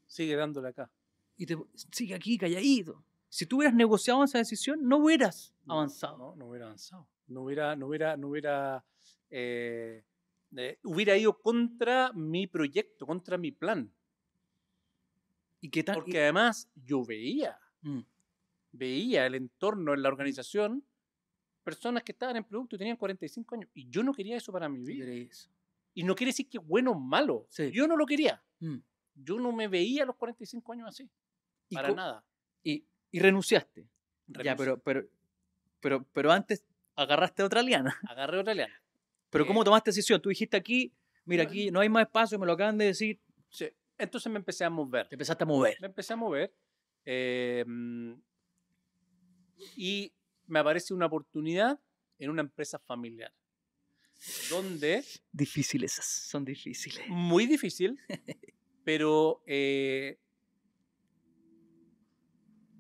Sigue dándole acá. Y te, sigue aquí ido. Si tú hubieras negociado esa decisión, no hubieras avanzado. No, no, hubiera avanzado. No hubiera, no hubiera, no hubiera, eh, eh, hubiera ido contra mi proyecto, contra mi plan. Porque además yo veía, mm. veía el entorno en la organización, personas que estaban en producto y tenían 45 años. Y yo no quería eso para mi vida. Y no quiere decir que bueno o malo. Yo no lo quería. Mm. Yo no me veía a los 45 años así. para nada. Y, renunciaste. Ya, pero, pero, pero, antes agarraste otra liana. (laughs) Agarré otra liana. Pero ¿cómo eh, tomaste decisión? Tú dijiste aquí, mira, aquí no hay más espacio, me lo acaban de decir. Sí. Entonces me empecé a mover. Te empezaste a mover. Me empecé a mover. Em, y me aparece una oportunidad en una empresa familiar. Donde. Difíciles, son difíciles. Muy difícil, (laughs) pero. Eh,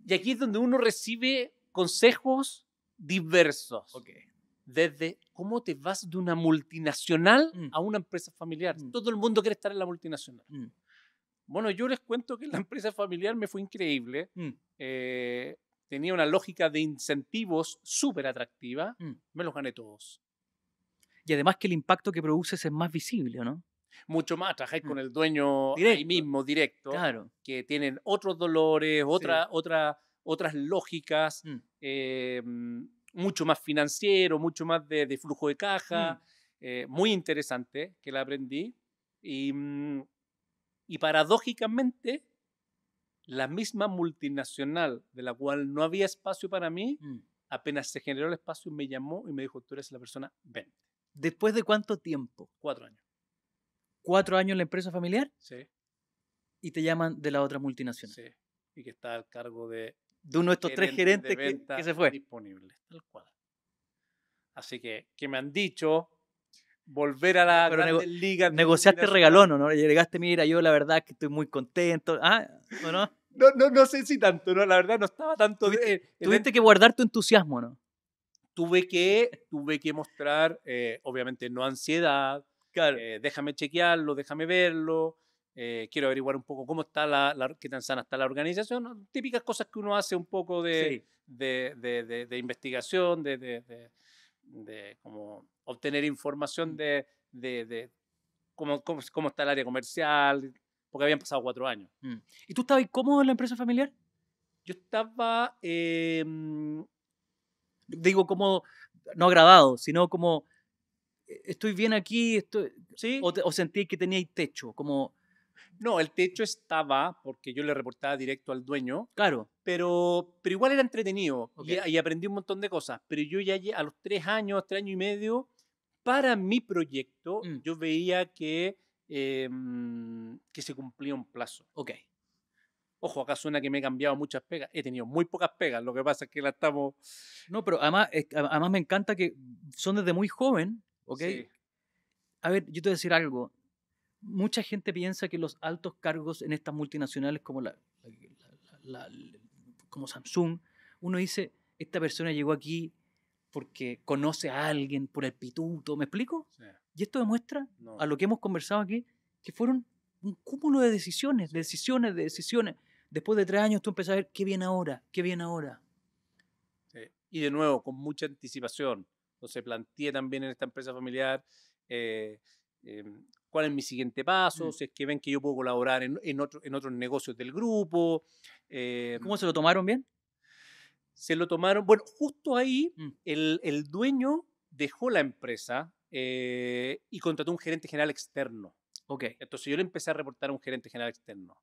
y aquí es donde uno recibe consejos diversos. Ok. Desde cómo te vas de una multinacional mm. a una empresa familiar. Mm. Todo el mundo quiere estar en la multinacional. Mm. Bueno, yo les cuento que la (laughs) empresa familiar me fue increíble. Mm. Eh, tenía una lógica de incentivos súper atractiva. Mm. Me los gané todos. Y además que el impacto que produces es más visible, ¿no? Mucho más, Trabajé mm. con el dueño ahí mismo, directo, claro. que tienen otros dolores, otra, otra, otras lógicas, eh, mucho más financiero, mucho más de, flujo de caja, eh, muy interesante que la aprendí. Y y paradójicamente, la misma multinacional de la cual no había espacio para mí, mm. apenas se generó el espacio, me llamó y me dijo, tú eres la persona, ven. ¿Después de cuánto tiempo? Cuatro años. ¿Cuatro años en la empresa familiar? Sí. Y te llaman de la otra multinacional. Sí. Y que está al cargo de... De uno de estos tres gerentes que, que, se fue. Disponible, tal cual. Así que, que me han dicho, volver a la liga, Negociaste regalón, no ¿no? Llegaste, mira, yo la verdad que estoy muy contento. ¿Ah? no? no, no, no sé si tanto, ¿no? La verdad no estaba tanto... Tuviste, eh, que guardar tu entusiasmo, ¿no? Tuve que, tuve que mostrar, eh, obviamente, no ansiedad. Claro. Eh, déjame chequearlo, déjame verlo. quiero averiguar un poco cómo está la, qué tan sana está la organización, típicas cosas que uno hace un poco de, de, de, de investigación, de, de como obtener información mm. de, de, cómo, cómo, está el área comercial, porque habían pasado cuatro años. Mm. ¿Y tú estabas cómodo en la empresa familiar? Yo estaba, em, digo, como, no agradado, sino como, e-, estoy bien aquí, estoy, ¿Sí? o, sentí que tenía techo, como... No, el techo estaba porque yo le reportaba directo al dueño. Claro. Pero, pero igual era entretenido y, aprendí un montón de cosas. Pero yo ya a los tres años, tres años y medio, para mi proyecto, mm. yo veía que, em, que se cumplía un plazo. Ok. Ojo, acá suena que me he cambiado muchas pegas. He tenido muy pocas pegas. Lo que pasa es que la estamos. No, pero además, además me encanta que son desde muy joven, ¿ok? Sí. A ver, yo te voy a decir algo mucha gente piensa que los altos cargos en estas multinacionales como, la, como Samsung, uno dice, esta persona llegó aquí porque conoce a alguien por el pituto, ¿me explico? Y esto demuestra a lo que hemos conversado aquí, que fueron un cúmulo de decisiones, decisiones, de decisiones. Después de tres años tú empezás a ver qué viene ahora, qué viene ahora. Y de nuevo, con mucha anticipación. se plantea también en esta empresa familiar eh, Em, cuál es mi siguiente paso, mm. si es que ven que yo puedo colaborar en, otro, en otros negocios del grupo. Em, ¿Cómo se lo tomaron bien? Se lo tomaron, bueno, justo ahí mm. el, dueño dejó la empresa eh, y contrató un gerente general externo. Ok. Entonces yo le empecé a reportar a un gerente general externo.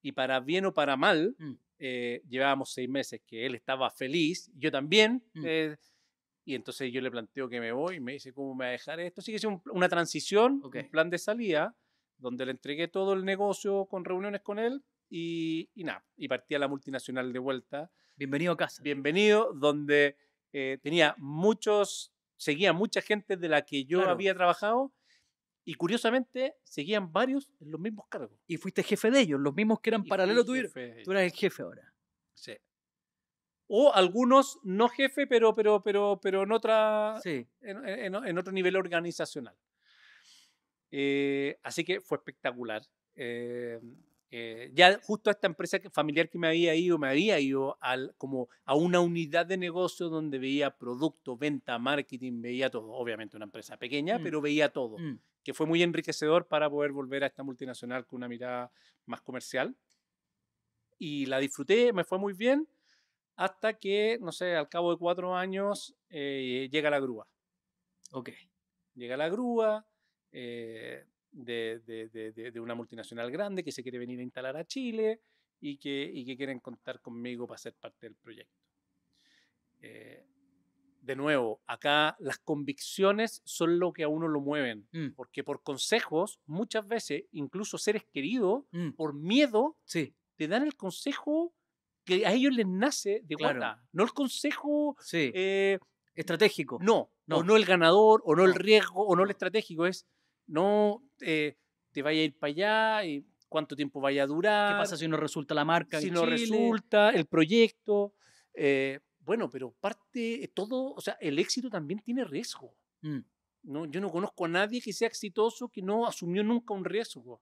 Y para bien o para mal, mm. eh, llevábamos seis meses que él estaba feliz, yo también eh, y entonces yo le planteo que me voy, me dice, ¿cómo me va a dejar esto? Así que es una transición, un plan de salida, donde le entregué todo el negocio con reuniones con él y, nada, y partí a la multinacional de vuelta. Bienvenido a casa. Bienvenido, donde eh, tenía muchos, seguía mucha gente de la que yo había trabajado y curiosamente seguían varios en los mismos cargos. Y fuiste jefe de ellos, los mismos que eran paralelos Tú eras el jefe ahora. Sí o algunos no jefe, pero, pero, pero, pero en, otra, en, otro nivel organizacional. Eh, así que fue espectacular. Eh, eh, ya justo a esta empresa familiar que me había ido, me había ido al, como a una unidad de negocio donde veía producto, venta, marketing, veía todo. Obviamente una empresa pequeña, mm. pero veía todo, mm. que fue muy enriquecedor para poder volver a esta multinacional con una mirada más comercial. Y la disfruté, me fue muy bien hasta que, no sé, al cabo de cuatro años eh, llega la grúa. Ok. Llega la grúa eh, de, una multinacional grande que se quiere venir a instalar a Chile y que, y quieren contar conmigo para ser parte del proyecto. Eh, de nuevo, acá las convicciones son lo que a uno lo mueven, mm. porque por consejos, muchas veces, incluso seres queridos, mm. por miedo, te dan el consejo que a ellos les nace de no el consejo eh, estratégico. No, no, o no el ganador, o no el riesgo, o no el estratégico, es no eh, te vaya a ir para allá, y cuánto tiempo vaya a durar. ¿Qué pasa si no resulta la marca? Si no resulta el proyecto. Eh, bueno, pero parte, todo, o sea, el éxito también tiene riesgo. Mm. No, yo no conozco a nadie que sea exitoso que no asumió nunca un riesgo.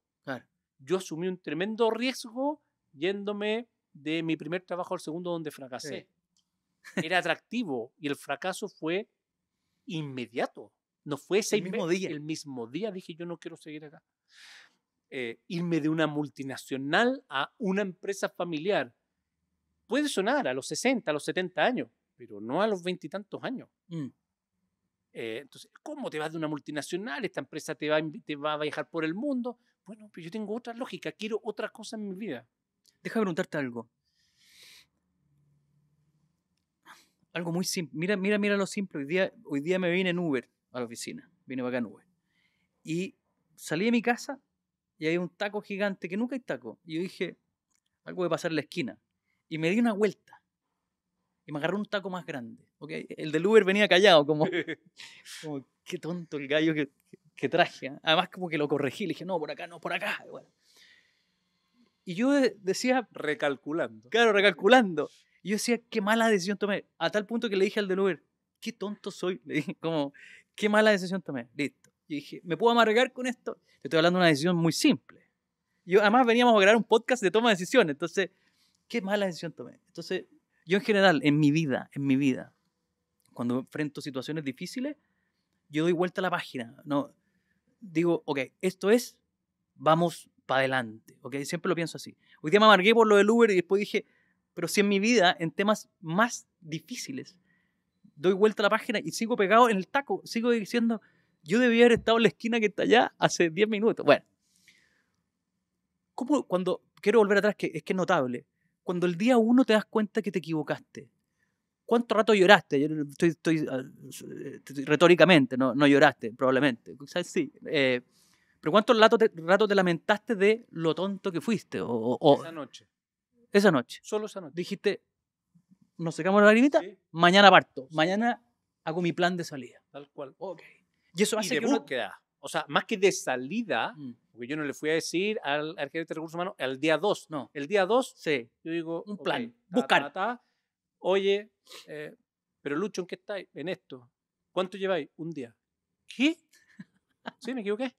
Yo asumí un tremendo riesgo yéndome de mi primer trabajo al segundo donde fracasé. Era atractivo y el fracaso fue inmediato. No fue ese el mismo día. El mismo día dije, yo no quiero seguir acá. Eh, irme de una multinacional a una empresa familiar puede sonar a los 60, a los 70 años, pero no a los veintitantos años. tantos mm. Eh, entonces, ¿cómo te vas de una multinacional? Esta empresa te va, te va a viajar por el mundo. Bueno, pero yo tengo otra lógica, quiero otra cosa en mi vida de preguntarte algo. Algo muy simple. Mira, mira, mira lo simple. Hoy día, hoy día me vine en Uber a la oficina. Vine para acá en Uber. Y salí de mi casa y hay un taco gigante que nunca hay taco. Y yo dije, algo de pasar en la esquina. Y me di una vuelta. Y me agarró un taco más grande. ¿okay? El del Uber venía callado, como, (laughs) como qué tonto el gallo que, traje. ¿ah?". Además, como que lo corregí. Le dije, no, por acá, no, por acá. Bueno, y yo decía... Recalculando. Claro, recalculando. Y yo decía, qué mala decisión tomé. A tal punto que le dije al del Uber, qué tonto soy. (laughs) Le dije, como, qué mala decisión tomé. Listo. Y dije, ¿me puedo amargar con esto? Te estoy hablando de una decisión muy simple. Yo, además, veníamos a grabar un podcast de toma de decisiones. Entonces, qué mala decisión tomé. Entonces, yo en general, en mi vida, en mi vida, cuando enfrento situaciones difíciles, yo doy vuelta a la página. No, digo, ok, esto es, vamos para adelante. ¿ok? Siempre lo pienso así. Hoy día me amargué por lo del Uber y después dije, pero si en mi vida, en temas más difíciles, doy vuelta a la página y sigo pegado en el taco, sigo diciendo, yo debía haber estado en la esquina que está allá hace 10 minutos. Bueno, ¿cómo cuando, quiero volver atrás, que es que es notable, cuando el día uno te das cuenta que te equivocaste, ¿cuánto rato lloraste? Yo estoy, estoy, retóricamente, no, no lloraste, probablemente. ¿Sabes sí. Eh, pero ¿cuántos ratos te, rato te lamentaste de lo tonto que fuiste? O, esa noche. Esa noche. Solo esa noche. Dijiste, nos secamos la lagrimita, mañana parto. Mañana hago mi plan de salida. Tal cual. Ok. Y eso hace y de que búsqueda. O sea, más que de salida, mm. porque yo no le fui a decir al, gerente de recursos humanos, al día 2. No. El día 2, sí. yo digo, un plan, buscar. oye, eh, pero Lucho, ¿en qué estáis? En esto. ¿Cuánto lleváis? Un día. ¿Qué? Sí, me equivoqué.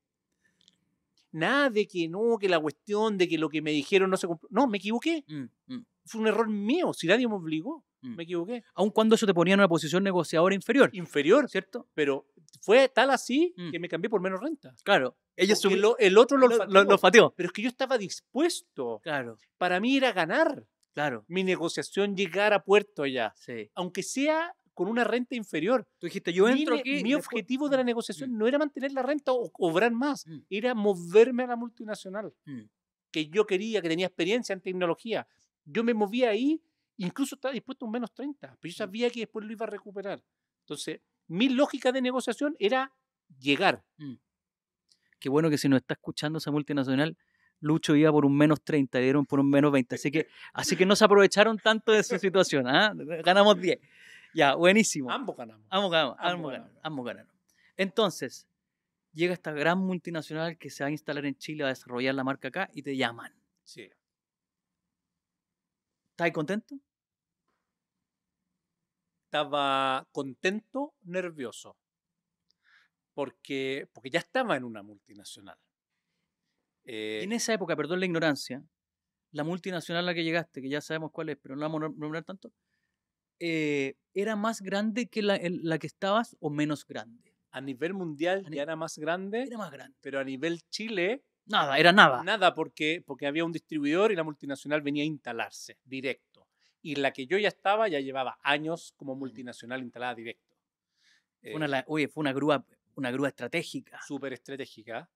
Nada de que no, que la cuestión de que lo que me dijeron no se cumplió. No, me equivoqué. Mm, mm. Fue un error mío, si nadie me obligó. Mm. Me equivoqué. Aun cuando eso te ponía en una posición negociadora inferior. Inferior, ¿cierto? Pero fue tal así que me cambié por menos renta. Claro. el otro lo, lo, fateó. Pero es que yo estaba dispuesto. Claro. Para mí era ganar. Claro. Mi negociación llegar a puerto allá. Sí. Aunque sea con una renta inferior. Tú dijiste, yo entro mi, aquí. Mi objetivo de la mm, negociación mm. no era mantener la renta o cobrar más, mm. era moverme a la multinacional, que yo quería, que tenía experiencia en tecnología. Yo me movía ahí, incluso estaba dispuesto a un menos 30, pero yo sabía que después lo iba a recuperar. Entonces, mi lógica de negociación era llegar. Qué bueno que si nos está escuchando esa multinacional, Lucho iba por un menos 30, dieron por un menos 20. Así que, así que no se aprovecharon tanto de su (laughs) situación. ¿ah? Ganamos 10. Ya, buenísimo. Ambos ganamos. Ambos ganamos, ambos, ganamos, Entonces, llega esta gran multinacional que se va a instalar en Chile, a desarrollar la marca acá y te llaman. Sí. ¿Estás contento? Estaba contento, nervioso. Porque, porque ya estaba en una multinacional. Eh, en esa época, perdón la ignorancia, la multinacional a la que llegaste, que ya sabemos cuál es, pero no la vamos a nombrar tanto, eh, era más grande que la, que estabas o menos grande? A nivel mundial ya era más grande. Era más grande. Pero a nivel Chile. Nada, era nada. Nada, porque, porque había un distribuidor y la multinacional venía a instalarse directo. Y la que yo ya estaba ya llevaba años como multinacional instalada directo. Eh, oye, fue una grúa, una grúa estratégica. Súper estratégica.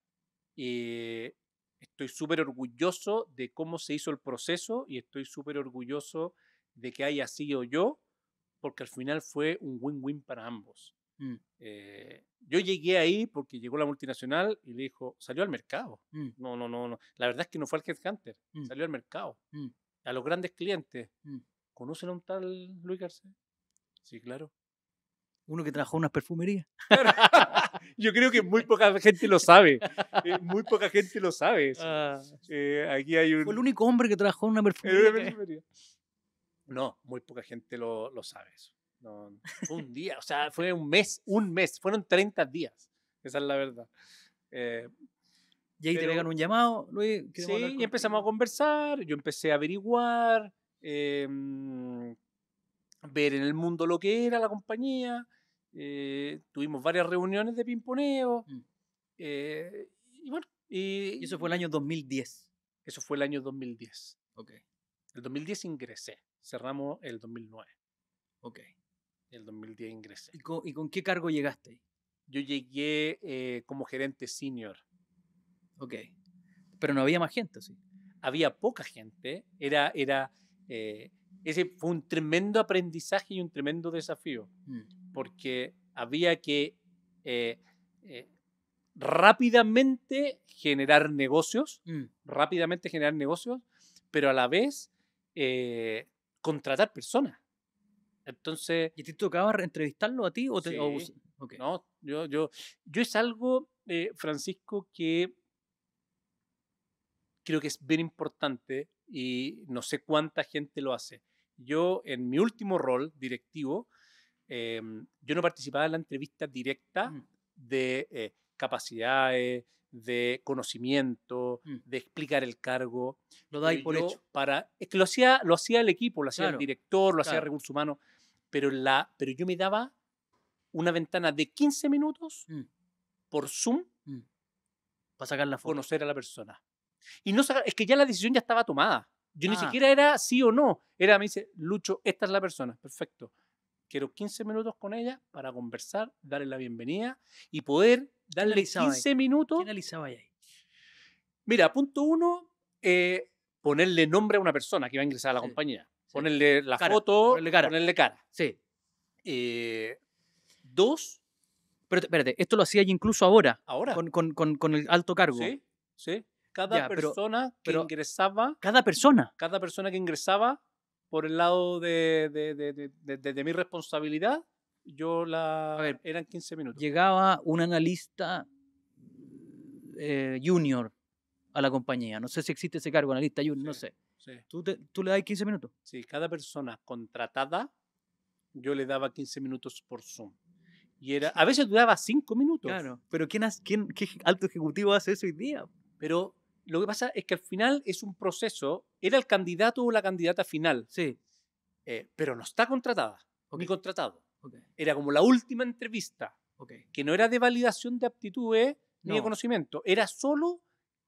Y eh, estoy súper orgulloso de cómo se hizo el proceso y estoy súper orgulloso de que haya sido yo porque al final fue un win-win para ambos. Mm. Eh, yo llegué ahí porque llegó la multinacional y le dijo, salió al mercado. Mm. No, no, no, no. La verdad es que no fue al headhunter, mm. salió al mercado. A los grandes clientes. ¿Conocen a un tal Luis Garcés? Sí, claro. Uno que trabajó en una perfumería. (laughs) yo creo que muy poca gente lo sabe. Eh, muy poca gente lo sabe. Ah, eh, aquí hay un... Fue el único hombre que trabajó En una perfumería. No, muy poca gente lo, lo sabe fue un día, o sea, fue un mes, un mes, fueron 30 días. Esa es la verdad. Eh, y ahí te pegan un llamado, Luis. Sí, y empezamos a conversar, yo empecé a averiguar, em, ver en el mundo lo que era la compañía. Eh, tuvimos varias reuniones de pimponeo. Mm. Eh, y bueno. Y, eso fue el año 2010. Eso fue el año 2010. Ok. El 2010 ingresé cerramos el 2009. Ok. El 2010 ingresé. ¿Y con, qué cargo llegaste Yo llegué eh, como gerente senior. Ok. Pero no había más gente, ¿sí? Había poca gente. Era, era, eh, ese fue un tremendo aprendizaje y un tremendo desafío. Mm. Porque había que eh, rápidamente generar negocios, mm. rápidamente generar negocios, pero a la vez contratar personas. Entonces. ¿Y te tocaba entrevistarlo a ti o No, yo, yo, es algo, eh, Francisco, que creo que es bien importante y no sé cuánta gente lo hace. Yo, en mi último rol directivo, em, yo no participaba en la entrevista directa mm. de eh, capacidades, de conocimiento, mm. de explicar el cargo. Lo dais eh, por hecho. Para, es que lo hacía, lo el equipo, lo hacía el director, lo hacía el Humanos, pero, la, pero yo me daba una ventana de 15 minutos mm. por Zoom mm. para sacar la foto. Conocer a la persona. Y no es que ya la decisión ya estaba tomada. Yo ni ah. siquiera era sí o no. Era, me dice, Lucho, esta es la persona. Perfecto. Quiero 15 minutos con ella para conversar, darle la bienvenida y poder dale 15 minutos. ¿Quién analizaba ahí? Mira, punto uno, eh, ponerle nombre a una persona que va a ingresar a la compañía. Ponerle la foto, ponerle cara. Sí. Eh, dos. Pero espérate, esto lo hacía incluso ahora. Ahora. Con, el alto cargo. Sí, sí. Cada persona que ingresaba. Cada persona. Cada persona que ingresaba por el lado de, de mi responsabilidad, yo la... A eran 15 minutos. Llegaba un analista eh, junior a la compañía. No sé si existe ese cargo, analista junior, no sé. ¿Tú, le das 15 minutos? Sí, cada persona contratada, yo le daba 15 minutos por Zoom. Y era, a veces duraba 5 minutos. Claro, pero ¿quién, ¿qué alto ejecutivo hace eso hoy día? Pero lo que pasa es que al final es un proceso, era el candidato o la candidata final. Sí. Eh, pero no está contratada, ni contratado. Era como la última entrevista, que no era de validación de aptitudes ni de conocimiento, era solo,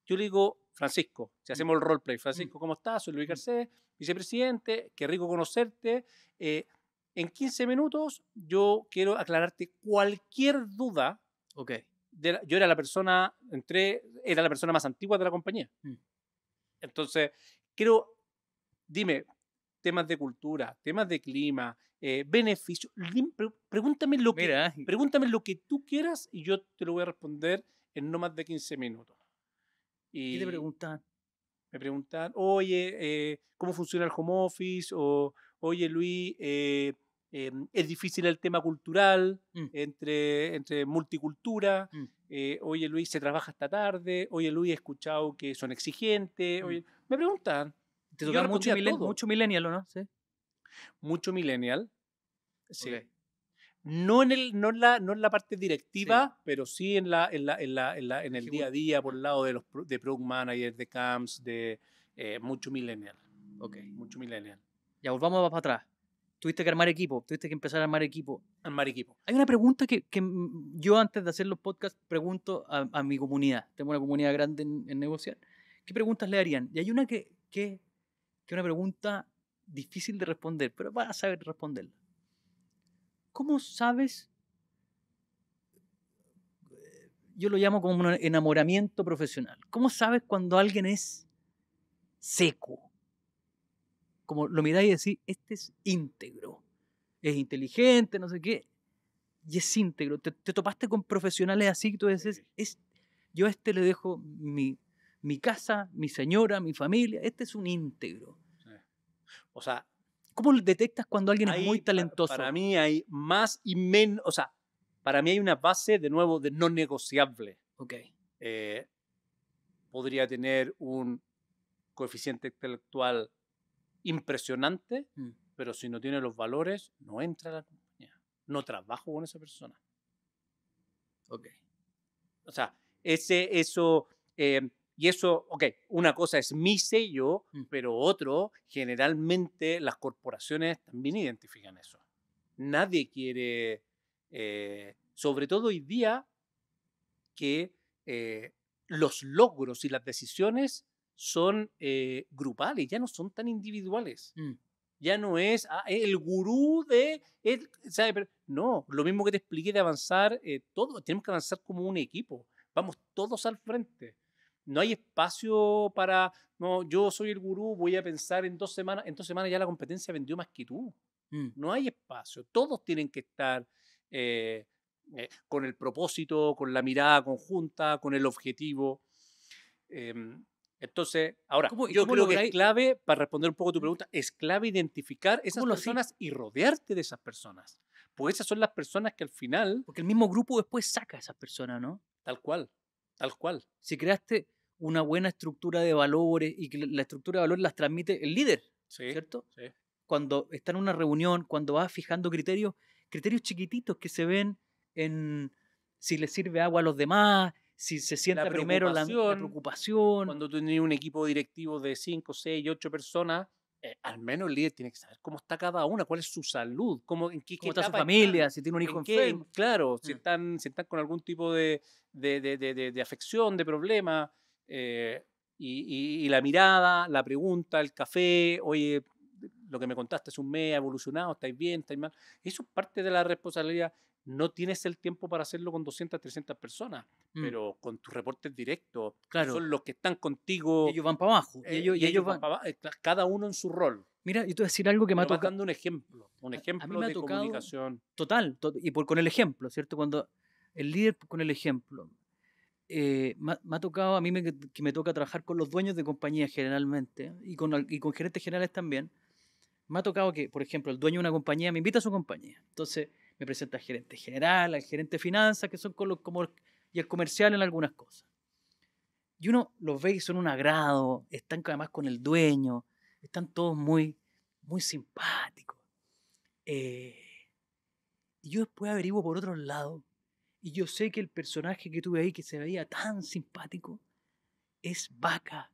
yo le digo, Francisco, si mm. hacemos el roleplay, Francisco, mm. ¿cómo estás? Soy Luis mm. Garcés, vicepresidente, qué rico conocerte. Eh, en 15 minutos yo quiero aclararte cualquier duda. Okay. yo era la persona, entré, era la persona más antigua de la compañía. Entonces, quiero, dime, temas de cultura, temas de clima, eh, beneficios. Pregúntame lo, que, pregúntame lo que tú quieras y yo te lo voy a responder en no más de 15 minutos. Y ¿Qué te preguntan? Me preguntan, oye, eh, ¿cómo funciona el home office? O, oye, Luis, eh, es difícil el tema cultural mm. entre, entre multicultura. Mm. oye Luis, se trabaja hasta tarde. Oye Luis, he escuchado que son exigentes. Mm. Oye, me preguntan. Te tocaba mucho, mucho, millennial, ¿o no? Sí. Mucho millennial. Sí. No, en el, no, en la, no en la parte directiva, pero sí en, la, en, la, en, la, en, el día a día, por ah". el lado de los de product managers, de camps, de eh, mucho millennial. Ok. Mucho millennial. Ya, volvamos pues para atrás. Tuviste que armar equipo, tuviste que empezar a armar equipo. Armar equipo. Hay una pregunta que, que mm, yo antes de hacer los podcasts pregunto a, mi comunidad. Tengo una comunidad grande en, en, negociar. ¿Qué preguntas le harían? Y hay una que, que que es una pregunta difícil de responder, pero vas a saber responderla. ¿Cómo sabes? Yo lo llamo como un enamoramiento profesional. ¿Cómo sabes cuando alguien es seco? Como lo miráis y decís, este es íntegro, es inteligente, no sé qué, y es íntegro. Te, topaste con profesionales así que tú dices, es, yo a este le dejo mi mi casa, mi señora, mi familia, este es un íntegro. O sea, ¿cómo detectas cuando alguien es muy talentoso? Para, mí hay más y menos, o sea, para mí hay una base de nuevo de no negociable. Ok. Eh, podría tener un coeficiente intelectual impresionante, mm. pero si no tiene los valores, no entra a la compañía. No trabajo con esa persona. Ok. O sea, ese, eso, eh, y eso, ok, una cosa es mi sello, pero otro, generalmente las corporaciones también identifican eso. Nadie quiere, eh, sobre todo hoy día, que eh, los logros y las decisiones son eh, grupales, ya no son tan individuales. Mm. Ya no es ah, e, el gurú de... no, lo mismo que te expliqué de avanzar, todo, tenemos que avanzar como un equipo. Vamos todos al frente no hay espacio para, no, yo soy el gurú, voy a pensar en dos semanas, en dos semanas ya la competencia vendió más que tú. Mm. No hay espacio, todos tienen que estar eh, eh, con el propósito, con la mirada conjunta, con el objetivo. Em, entonces, ahora, yo creo que es clave, para responder un poco a tu pregunta, es clave identificar esas personas y rodearte de esas personas. pues esas son las personas que al final... Porque el mismo grupo después saca a esas personas, ¿no? Tal cual, tal cual. Si creaste, una buena estructura de valores y que la estructura de valores las transmite el líder, ¿cierto? Cuando está en una reunión, cuando va fijando criterios, criterios chiquititos que se ven en si le sirve agua a los demás, si se sienta primero la, preocupación. Cuando tú tienes un equipo directivo de 5, 6, 8 personas, eh, al menos el líder tiene que saber cómo está cada una, cuál es su salud, cómo, en qué, qué está su familia, si tiene un hijo en enfermo. claro, si, mm. están, si están con algún tipo de, de, de, de afección, de problema. Eh, y, la mirada, la pregunta, el café, oye, lo que me contaste es un mes, ha evolucionado, estáis bien, estáis mal. Eso es parte de la responsabilidad. No tienes el tiempo para hacerlo con 200, 300 personas, mm. pero con tus reportes directos, claro. son los que están contigo. Ellos van para abajo. Eh, ellos, y ellos van, eh, cada uno en su rol. Mira, ¿y tú a decir algo que me ha tocado. dando un ejemplo, un ejemplo de comunicación. Total, y por, con el ejemplo, ¿cierto? Cuando el líder con el ejemplo. Eh, me, ha tocado, a mí me, que me toca trabajar con los dueños de compañías generalmente y con, y con gerentes generales también, me ha tocado que, por ejemplo, el dueño de una compañía me invita a su compañía. Entonces me presenta al gerente general, al gerente de finanzas, que son con como, y el comercial en algunas cosas. Y uno los ve y son un agrado, están además con el dueño, están todos muy, muy simpáticos. Eh, y yo después averiguo por otro lado y yo sé que el personaje que tuve ahí, que se veía tan simpático, es Vaca,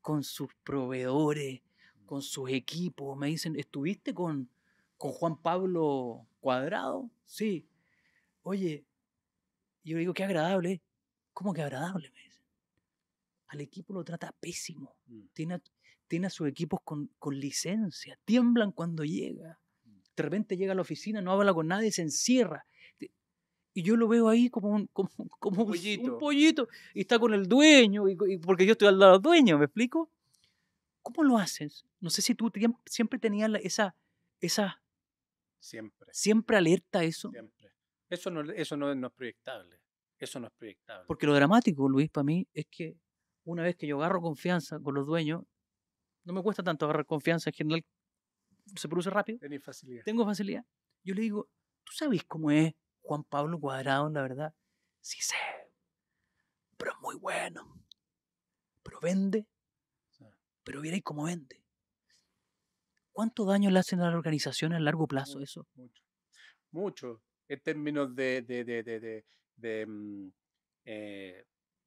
con sus proveedores, con sus equipos. Me dicen, ¿estuviste con, con Juan Pablo Cuadrado? Sí. Oye, yo digo, qué agradable. ¿Cómo que agradable? Me Al equipo lo trata pésimo. Mm. Tiene, a, tiene sus equipos con, licencia. Tiemblan cuando llega. Mm. De repente llega a la oficina, no habla con nadie, se encierra y yo lo veo ahí como un, como, (laughs) pollito. un, pollito. y está con el dueño, y, porque yo estoy al lado del dueño, ¿me explico? ¿Cómo lo haces? No sé si tú siempre tenías esa, esa... Siempre. ¿Siempre alerta a eso? Siempre. Eso no, eso no, es proyectable. Eso no es proyectable. Porque lo dramático, Luis, para mí es que una vez que yo agarro confianza con los dueños, no me cuesta tanto agarrar confianza, en general se produce rápido. facilidad. Tengo facilidad. Yo le digo, ¿tú sabes cómo es Juan Pablo Cuadrado, la verdad, sí sé, pero es muy bueno. Pero vende, pero y cómo vende. ¿Cuánto daño le hacen a la organización a largo plazo eso? Mucho. Mucho. En términos de, de, de, de, de mm, eh,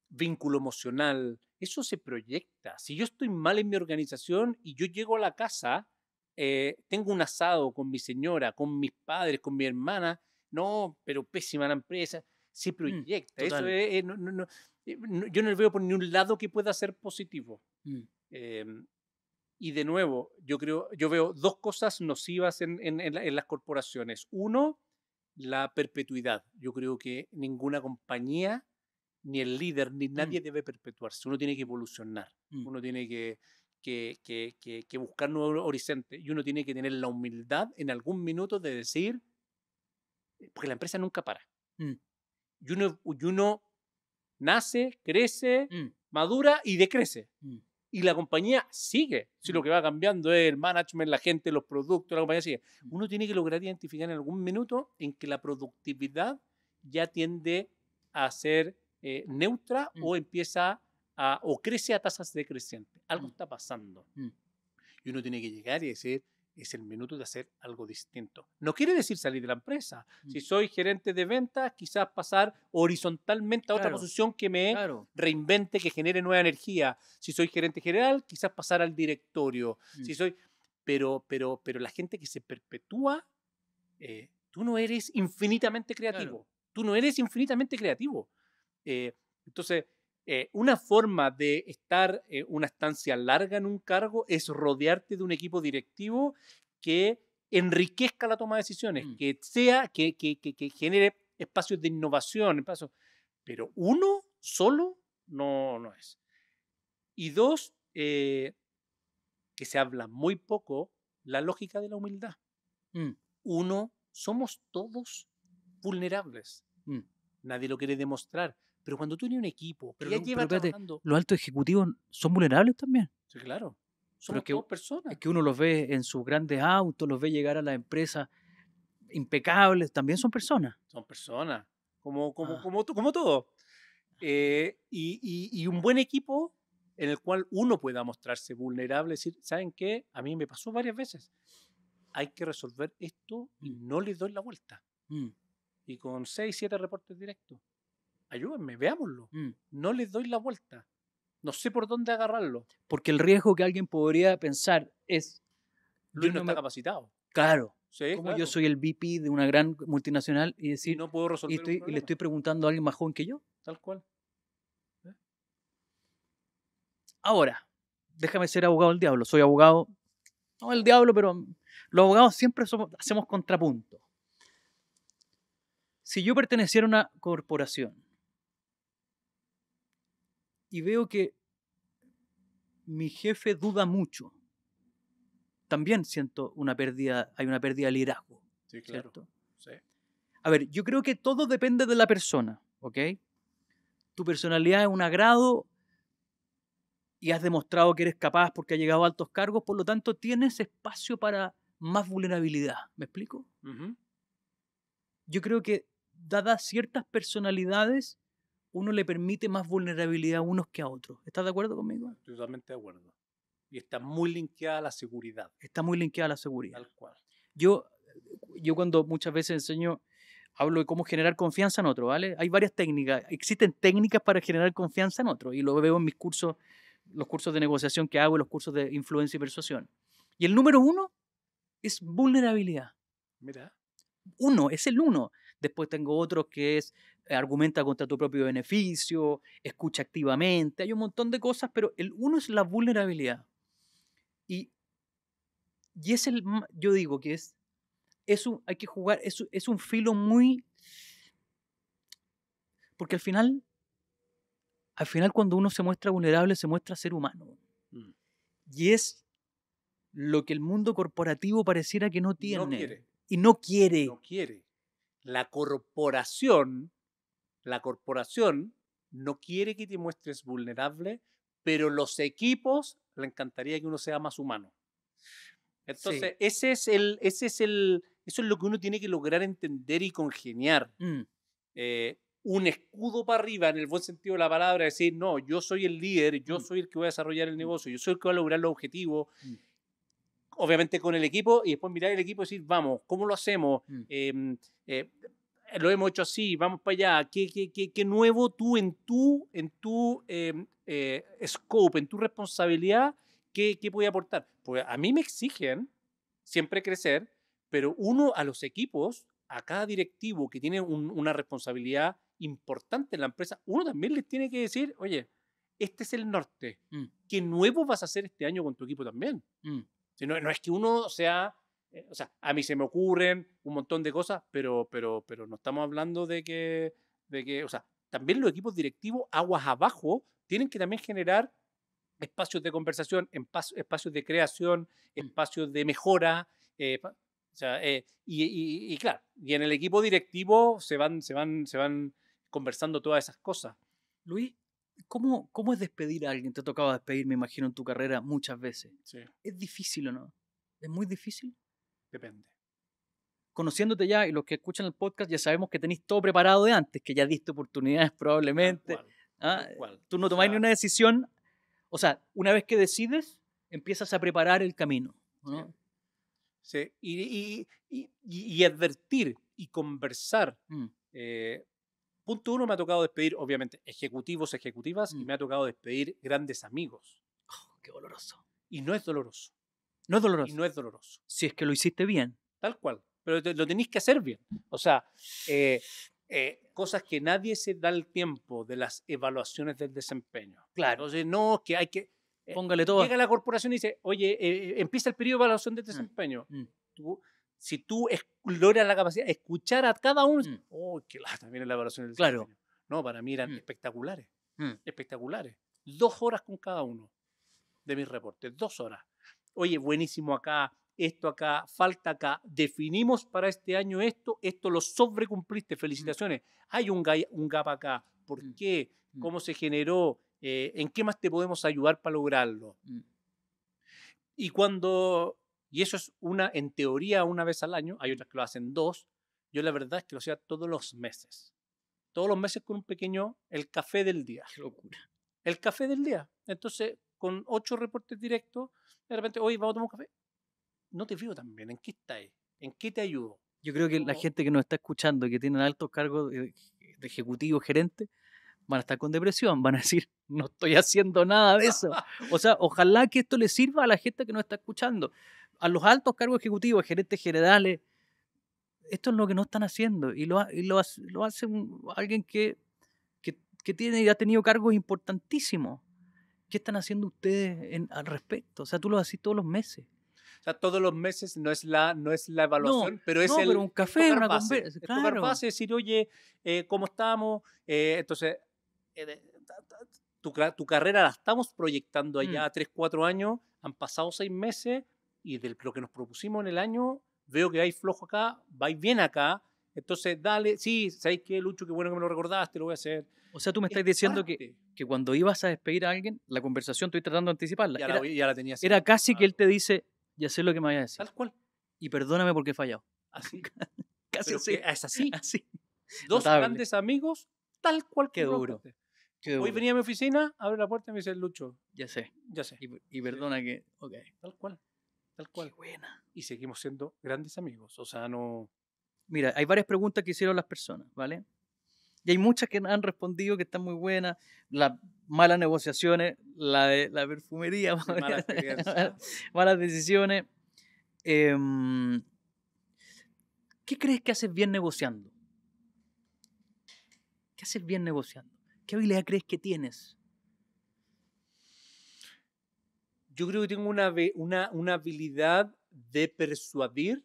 vínculo emocional. Eso se proyecta. Si yo estoy mal en mi organización y yo llego a la casa, eh, tengo un asado con mi señora, con mis padres, con mi hermana, no, pero pésima la empresa, se mm, proyecta. no, eh, no, yo no veo por ningún lado que pueda ser positivo. Mm. Em, y de nuevo, yo, creo, yo veo dos cosas nocivas en, las corporaciones. Uno, la perpetuidad. Yo creo que ninguna compañía ni el líder, ni mm. nadie debe perpetuarse. Uno tiene que evolucionar, uno tiene que, que, buscar nuevos horizontes y uno tiene que tener la humildad en algún minuto de decir, porque la empresa nunca para. Mm. Y, uno, uno, nace, crece, mm. madura y decrece. Mm. Y la compañía sigue. Si lo que va cambiando es el management, la gente, los productos, la compañía sigue. Uno tiene que lograr identificar en algún minuto en que la productividad ya tiende a ser eh, neutra o empieza a, o crece a tasas decrecientes. Algo está pasando. Y uno tiene que llegar y decir, es el minuto de hacer algo distinto. No quiere decir salir de la empresa. Mm. Si soy gerente de ventas, quizás pasar horizontalmente a otra posición que me reinvente, que genere nueva energía. Si soy gerente general, quizás pasar al directorio. Si mm. soy, pero, pero, pero la gente que se perpetúa, eh, tú no eres infinitamente creativo. Tú no eres infinitamente creativo. Eh, entonces, eh, una forma de estar eh, una estancia larga en un cargo es rodearte de un equipo directivo que enriquezca la toma de decisiones, mm. que sea, que, que, genere espacios de innovación, Pero uno solo no, no es. Y dos, eh, que se habla muy poco, la lógica de la humildad. Mm. Uno, somos todos vulnerables. Mm. Nadie lo quiere demostrar. Pero cuando tú tienes un equipo, pero, los altos ejecutivos son vulnerables también. Sí, claro. Son personas. Es que uno los ve en sus grandes autos, los ve llegar a la empresa impecables, también son personas. Son personas, como, como, ah. como, como todo. Eh, y, y, y, un buen equipo en el cual uno pueda mostrarse vulnerable, decir, ¿saben qué? A mí me pasó varias veces. Hay que resolver esto y mm. no les doy la vuelta. Mm. Y con seis, siete reportes directos ayúdenme, veámoslo. Mm. No les doy la vuelta. No sé por dónde agarrarlo. Porque el riesgo que alguien podría pensar es... Luis no, está capacitado. Claro. como yo soy el VP de una gran multinacional y decir... no puedo y, le estoy preguntando a alguien más joven que yo. Tal cual. ¿Eh? Ahora, déjame ser abogado del diablo. Soy abogado, no el diablo, pero los abogados siempre hacemos contrapunto. Si yo perteneciera a una corporación y veo que mi jefe duda mucho. También siento una pérdida, hay una pérdida de liderazgo. Sí, claro. A ver, yo creo que todo depende de la persona, ¿ok? Tu personalidad es un agrado y has demostrado que eres capaz porque has llegado a altos cargos, por lo tanto tienes espacio para más vulnerabilidad. ¿Me explico? Yo creo que dadas ciertas personalidades, uno le permite más vulnerabilidad a unos que a otros. ¿Estás de acuerdo conmigo? totalmente de acuerdo. Y está muy linkeada a la seguridad. Está muy linkeada a la seguridad. Tal cual. Yo, yo cuando muchas veces enseño, hablo de cómo generar confianza en otro, ¿vale? Hay varias técnicas. Existen técnicas para generar confianza en otro y lo veo en mis cursos, los cursos de negociación que hago los cursos de influencia y persuasión. Y el número uno es vulnerabilidad. Mira. Uno, es el uno. Después tengo otro que es eh, argumenta contra tu propio beneficio, escucha activamente, hay un montón de cosas, pero el uno es la vulnerabilidad. Y, y es el, yo digo que es, es hay que jugar, es, es un filo muy... Porque al final, al final cuando uno se muestra vulnerable, se muestra ser humano. Mm. Y es lo que el mundo corporativo pareciera que no tiene. Y no quiere. No quiere. La corporación la corporación no quiere que te muestres vulnerable, pero los equipos le encantaría que uno sea más humano. Entonces, ese es el, ese es el, eso es lo que uno tiene que lograr entender y congeniar. Mm. Eh, un escudo para arriba, en el buen sentido de la palabra, decir, no, yo soy el líder, yo mm. soy el que voy a desarrollar el mm. negocio, yo soy el que va a lograr los objetivos, obviamente con el equipo, y después mirar el equipo y decir, vamos, ¿cómo lo hacemos? Em, eh, eh, lo hemos hecho así, vamos para allá, ¿qué, qué, qué, nuevo tú en tu, en tu em, eh, scope, en tu responsabilidad, qué, qué puede aportar? Pues a mí me exigen siempre crecer, pero uno a los equipos, a cada directivo que tiene una responsabilidad importante en la empresa, uno también les tiene que decir, oye, este es el norte, mm. ¿qué nuevo vas a hacer este año con tu equipo también? Mm. no es que uno sea eh, o sea, a mí se me ocurren un montón de cosas, pero, pero, pero no estamos hablando de que, de que, o sea, también los equipos directivos, aguas abajo, tienen que también generar espacios de conversación, espacios de creación, mm. espacios de mejora. Eh, o sea, eh, y, y, y, claro, y en el equipo directivo se van, se van, se van conversando todas esas cosas. Luis, ¿cómo, ¿cómo es despedir a alguien? Te ha tocado despedir, me imagino, en tu carrera muchas veces. Sí. ¿Es difícil o no? ¿Es muy difícil? Depende. Conociéndote ya y los que escuchan el podcast ya sabemos que tenéis todo preparado de antes, que ya diste oportunidades probablemente. ¿ah? Tú no tomás ni una decisión. O sea, una vez que decides, empiezas a preparar el camino. Sí. Y, advertir y conversar. Mm. Eh, punto uno, me ha tocado despedir, obviamente, ejecutivos, ejecutivas, y mm. me ha tocado despedir grandes amigos. Oh, qué doloroso. Y no es doloroso. No es doloroso. Y no es doloroso. Si es que lo hiciste bien. Tal cual. Pero lo tenéis que hacer bien. O sea, eh, eh, cosas que nadie se da el tiempo de las evaluaciones del desempeño. Claro. Entonces, no, que hay que. Eh, Póngale todo. Llega la corporación y dice, oye, empieza el periodo de evaluación del mm. desempeño. Mm. si tú logras la capacidad de escuchar a cada uno, mm. oh, qué también viene la evaluación del desempeño. Claro. No, para mí eran mm. espectaculares. Espectaculares. Dos horas con cada uno de mis reportes, dos horas oye, buenísimo acá, esto acá, falta acá, definimos para este año esto, esto lo sobrecumpliste, felicitaciones. Hay un, gap acá, ¿por mm, qué? Mm. ¿Cómo se generó? Eh, ¿En qué más te podemos ayudar para lograrlo? Mm. Y cuando, y eso es una, en teoría, una vez al año, hay otras que lo hacen dos, yo la verdad es que lo hacía todos los meses. Todos los meses con un pequeño, el café del día. Qué locura. El café del día. Entonces, con ocho reportes directos, de repente, hoy vamos a tomar un café. No te fío también? ¿en qué está ahí? ¿En qué te ayudo? Yo creo que la gente que nos está escuchando, que tiene altos cargos de ejecutivo, gerente, van a estar con depresión, van a decir, (laughs) no estoy haciendo nada de eso. o sea, ojalá que esto le sirva a la gente que nos está escuchando. A los altos cargos ejecutivos, gerentes generales, esto es lo que no están haciendo y lo, hace alguien que, que, tiene y ha tenido cargos importantísimos. ¿Qué están haciendo ustedes al respecto? O sea, tú lo haces todos los meses. O sea, todos los meses no es la, no es la evaluación, pero es no, el pero un café, tocar base, claro. tocar base, decir, oye, eh, ¿cómo estamos? Eh, entonces, eh, tu, tu, carrera la estamos proyectando allá mm. a 3, años, han pasado seis meses y de lo que nos propusimos en el año, veo que hay flojo acá, vais bien acá, entonces, dale, sí, ¿sabéis qué, Lucho? Qué bueno que me lo recordaste, lo voy a hacer. O sea, tú me estás diciendo que, que, cuando ibas a despedir a alguien, la conversación estoy tratando de anticiparla. Ya, la, tenía Era casi que él te dice, ya sé lo que me vayas a decir. Tal cual. Y perdóname porque he fallado. Así. Ah, (laughs) casi así. Es así. (laughs) así. Dos grandes amigos, tal cual. Qué duro. Hoy venía a mi oficina, abre la puerta y me dice, Lucho. Ya sé. Ya sé. Y, perdona que. Ok. Tal cual. Tal cual. Qué buena. Y seguimos siendo grandes amigos. O sea, no mira, hay varias preguntas que hicieron las personas, ¿vale? Y hay muchas que han respondido que están muy buenas. Las malas negociaciones, la de la perfumería, (laughs) malas decisiones. Em, ¿Qué crees que haces bien negociando? ¿Qué haces bien negociando? ¿Qué habilidad crees que tienes? Yo creo que tengo una, una habilidad de persuadir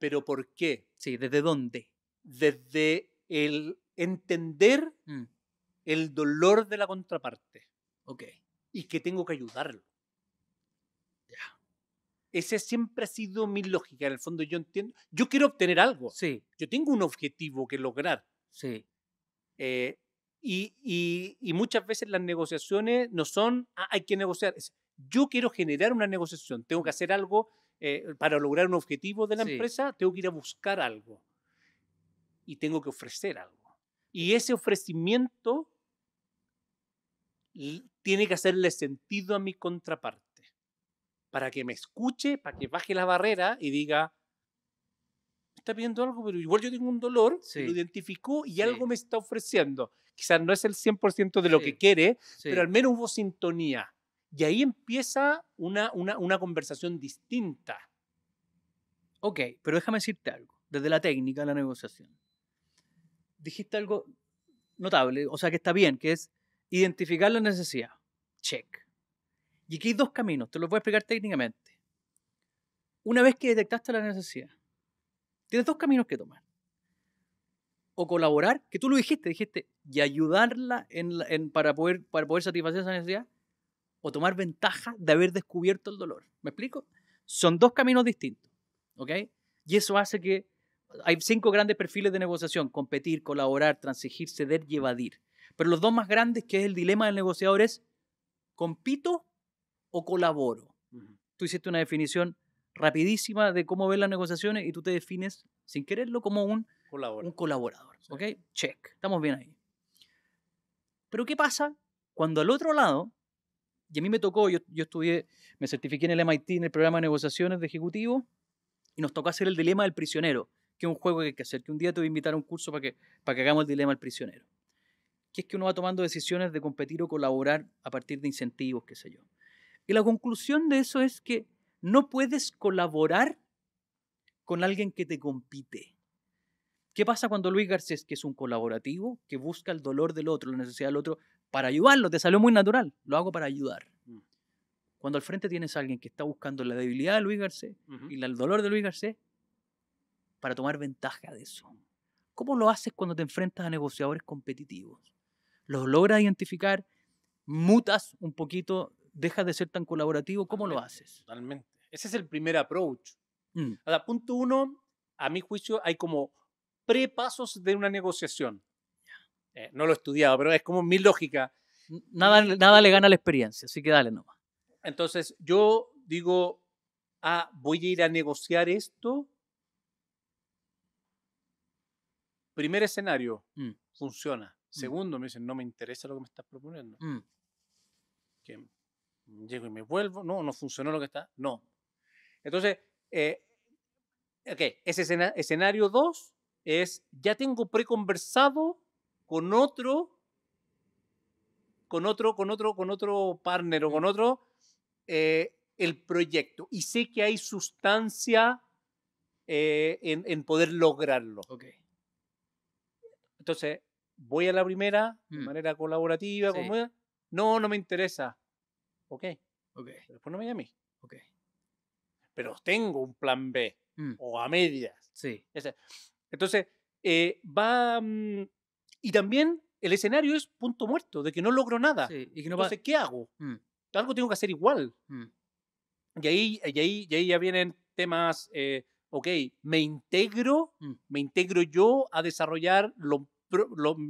pero ¿por qué? Sí, ¿desde dónde? Desde el entender mm. el dolor de la contraparte. Ok. Y que tengo que ayudarlo. Ya. Esa siempre ha sido mi lógica. En el fondo yo entiendo. Yo quiero obtener algo. Sí. Yo tengo un objetivo que lograr. Sí. Eh, y, muchas veces las negociaciones no son, ah, hay que negociar. yo quiero generar una negociación. Tengo que mm. hacer algo eh, para lograr un objetivo de la empresa, tengo que ir a buscar algo y tengo que ofrecer algo. Y ese ofrecimiento tiene que hacerle sentido a mi contraparte para que me escuche, para que baje la barrera y diga, está pidiendo algo, pero igual yo tengo un dolor, lo identificó y algo me está ofreciendo. Quizás no es el 100% de lo que quiere, pero al menos hubo sintonía y ahí empieza una, conversación distinta. Ok, pero déjame decirte algo, desde la técnica de la negociación. Dijiste algo notable, o sea que está bien, que es identificar la necesidad. Check. Y aquí hay dos caminos, te los voy a explicar técnicamente. Una vez que detectaste la necesidad, tienes dos caminos que tomar. O colaborar, que tú lo dijiste, dijiste, y ayudarla para, poder, para poder satisfacer esa necesidad, o tomar ventaja de haber descubierto el dolor. ¿Me explico? Son dos caminos distintos. ¿Ok? Y eso hace que hay cinco grandes perfiles de negociación, competir, colaborar, transigir, ceder y evadir. Pero los dos más grandes, que es el dilema del negociador, es compito o colaboro. Tú hiciste una definición rapidísima de cómo ver las negociaciones y tú te defines, sin quererlo, como un colaborador. Un colaborador ¿Ok? Check. Estamos bien ahí. Pero ¿qué pasa cuando al otro lado y a mí me tocó, yo, estudié, me certifiqué en el MIT en el programa de negociaciones de ejecutivo y nos tocó hacer el dilema del prisionero, que es un juego que hay que hacer, que un día te voy a invitar a un curso para que, para que hagamos el dilema del prisionero. Que es que uno va tomando decisiones de competir o colaborar a partir de incentivos, qué sé yo. Y la conclusión de eso es que no puedes colaborar con alguien que te compite. ¿Qué pasa cuando Luis Garcés, que es un colaborativo, que busca el dolor del otro, la necesidad del otro, para ayudarlo, te salió muy natural, lo hago para ayudar. Mm. Cuando al frente tienes a alguien que está buscando la debilidad de Luis Garcés y el dolor de Luis Garcés para tomar ventaja de eso. ¿Cómo lo haces cuando te enfrentas a negociadores competitivos? ¿Los logras identificar? ¿Mutas un poquito? ¿Dejas de ser tan colaborativo? ¿Cómo lo haces? Totalmente. Ese es el primer approach. Mm. A punto uno, a mi juicio, hay como prepasos de una negociación. Eh, no lo he estudiado, pero es como mi lógica. Nada, nada le gana la experiencia, así que dale nomás. Entonces yo digo, ah, voy a ir a negociar esto. Primer escenario, mm. funciona. Mm. Segundo, me dicen, no me interesa lo que me estás proponiendo. Mm. Que llego y me vuelvo, no, no funcionó lo que está, no. Entonces, eh, ese escenario dos es, ya tengo preconversado con otro, con otro, con otro, con otro partner o con otro, eh, el proyecto. Y sé que hay sustancia eh, en, poder lograrlo. Okay. Entonces, voy a la primera, de mm. manera colaborativa, No, no me interesa. Ok. okay. después no me llamé. Ok. Pero tengo un plan B. Mm. O a medias. Sí. Entonces, eh, va. Mm, y también el escenario es punto muerto, de que no logro nada. y que no Entonces, ¿qué hago? Mm. Algo tengo que hacer igual. Mm. Y, ahí, ahí, y ahí ya vienen temas, eh, ok, me integro, mm. me integro yo a desarrollar lo,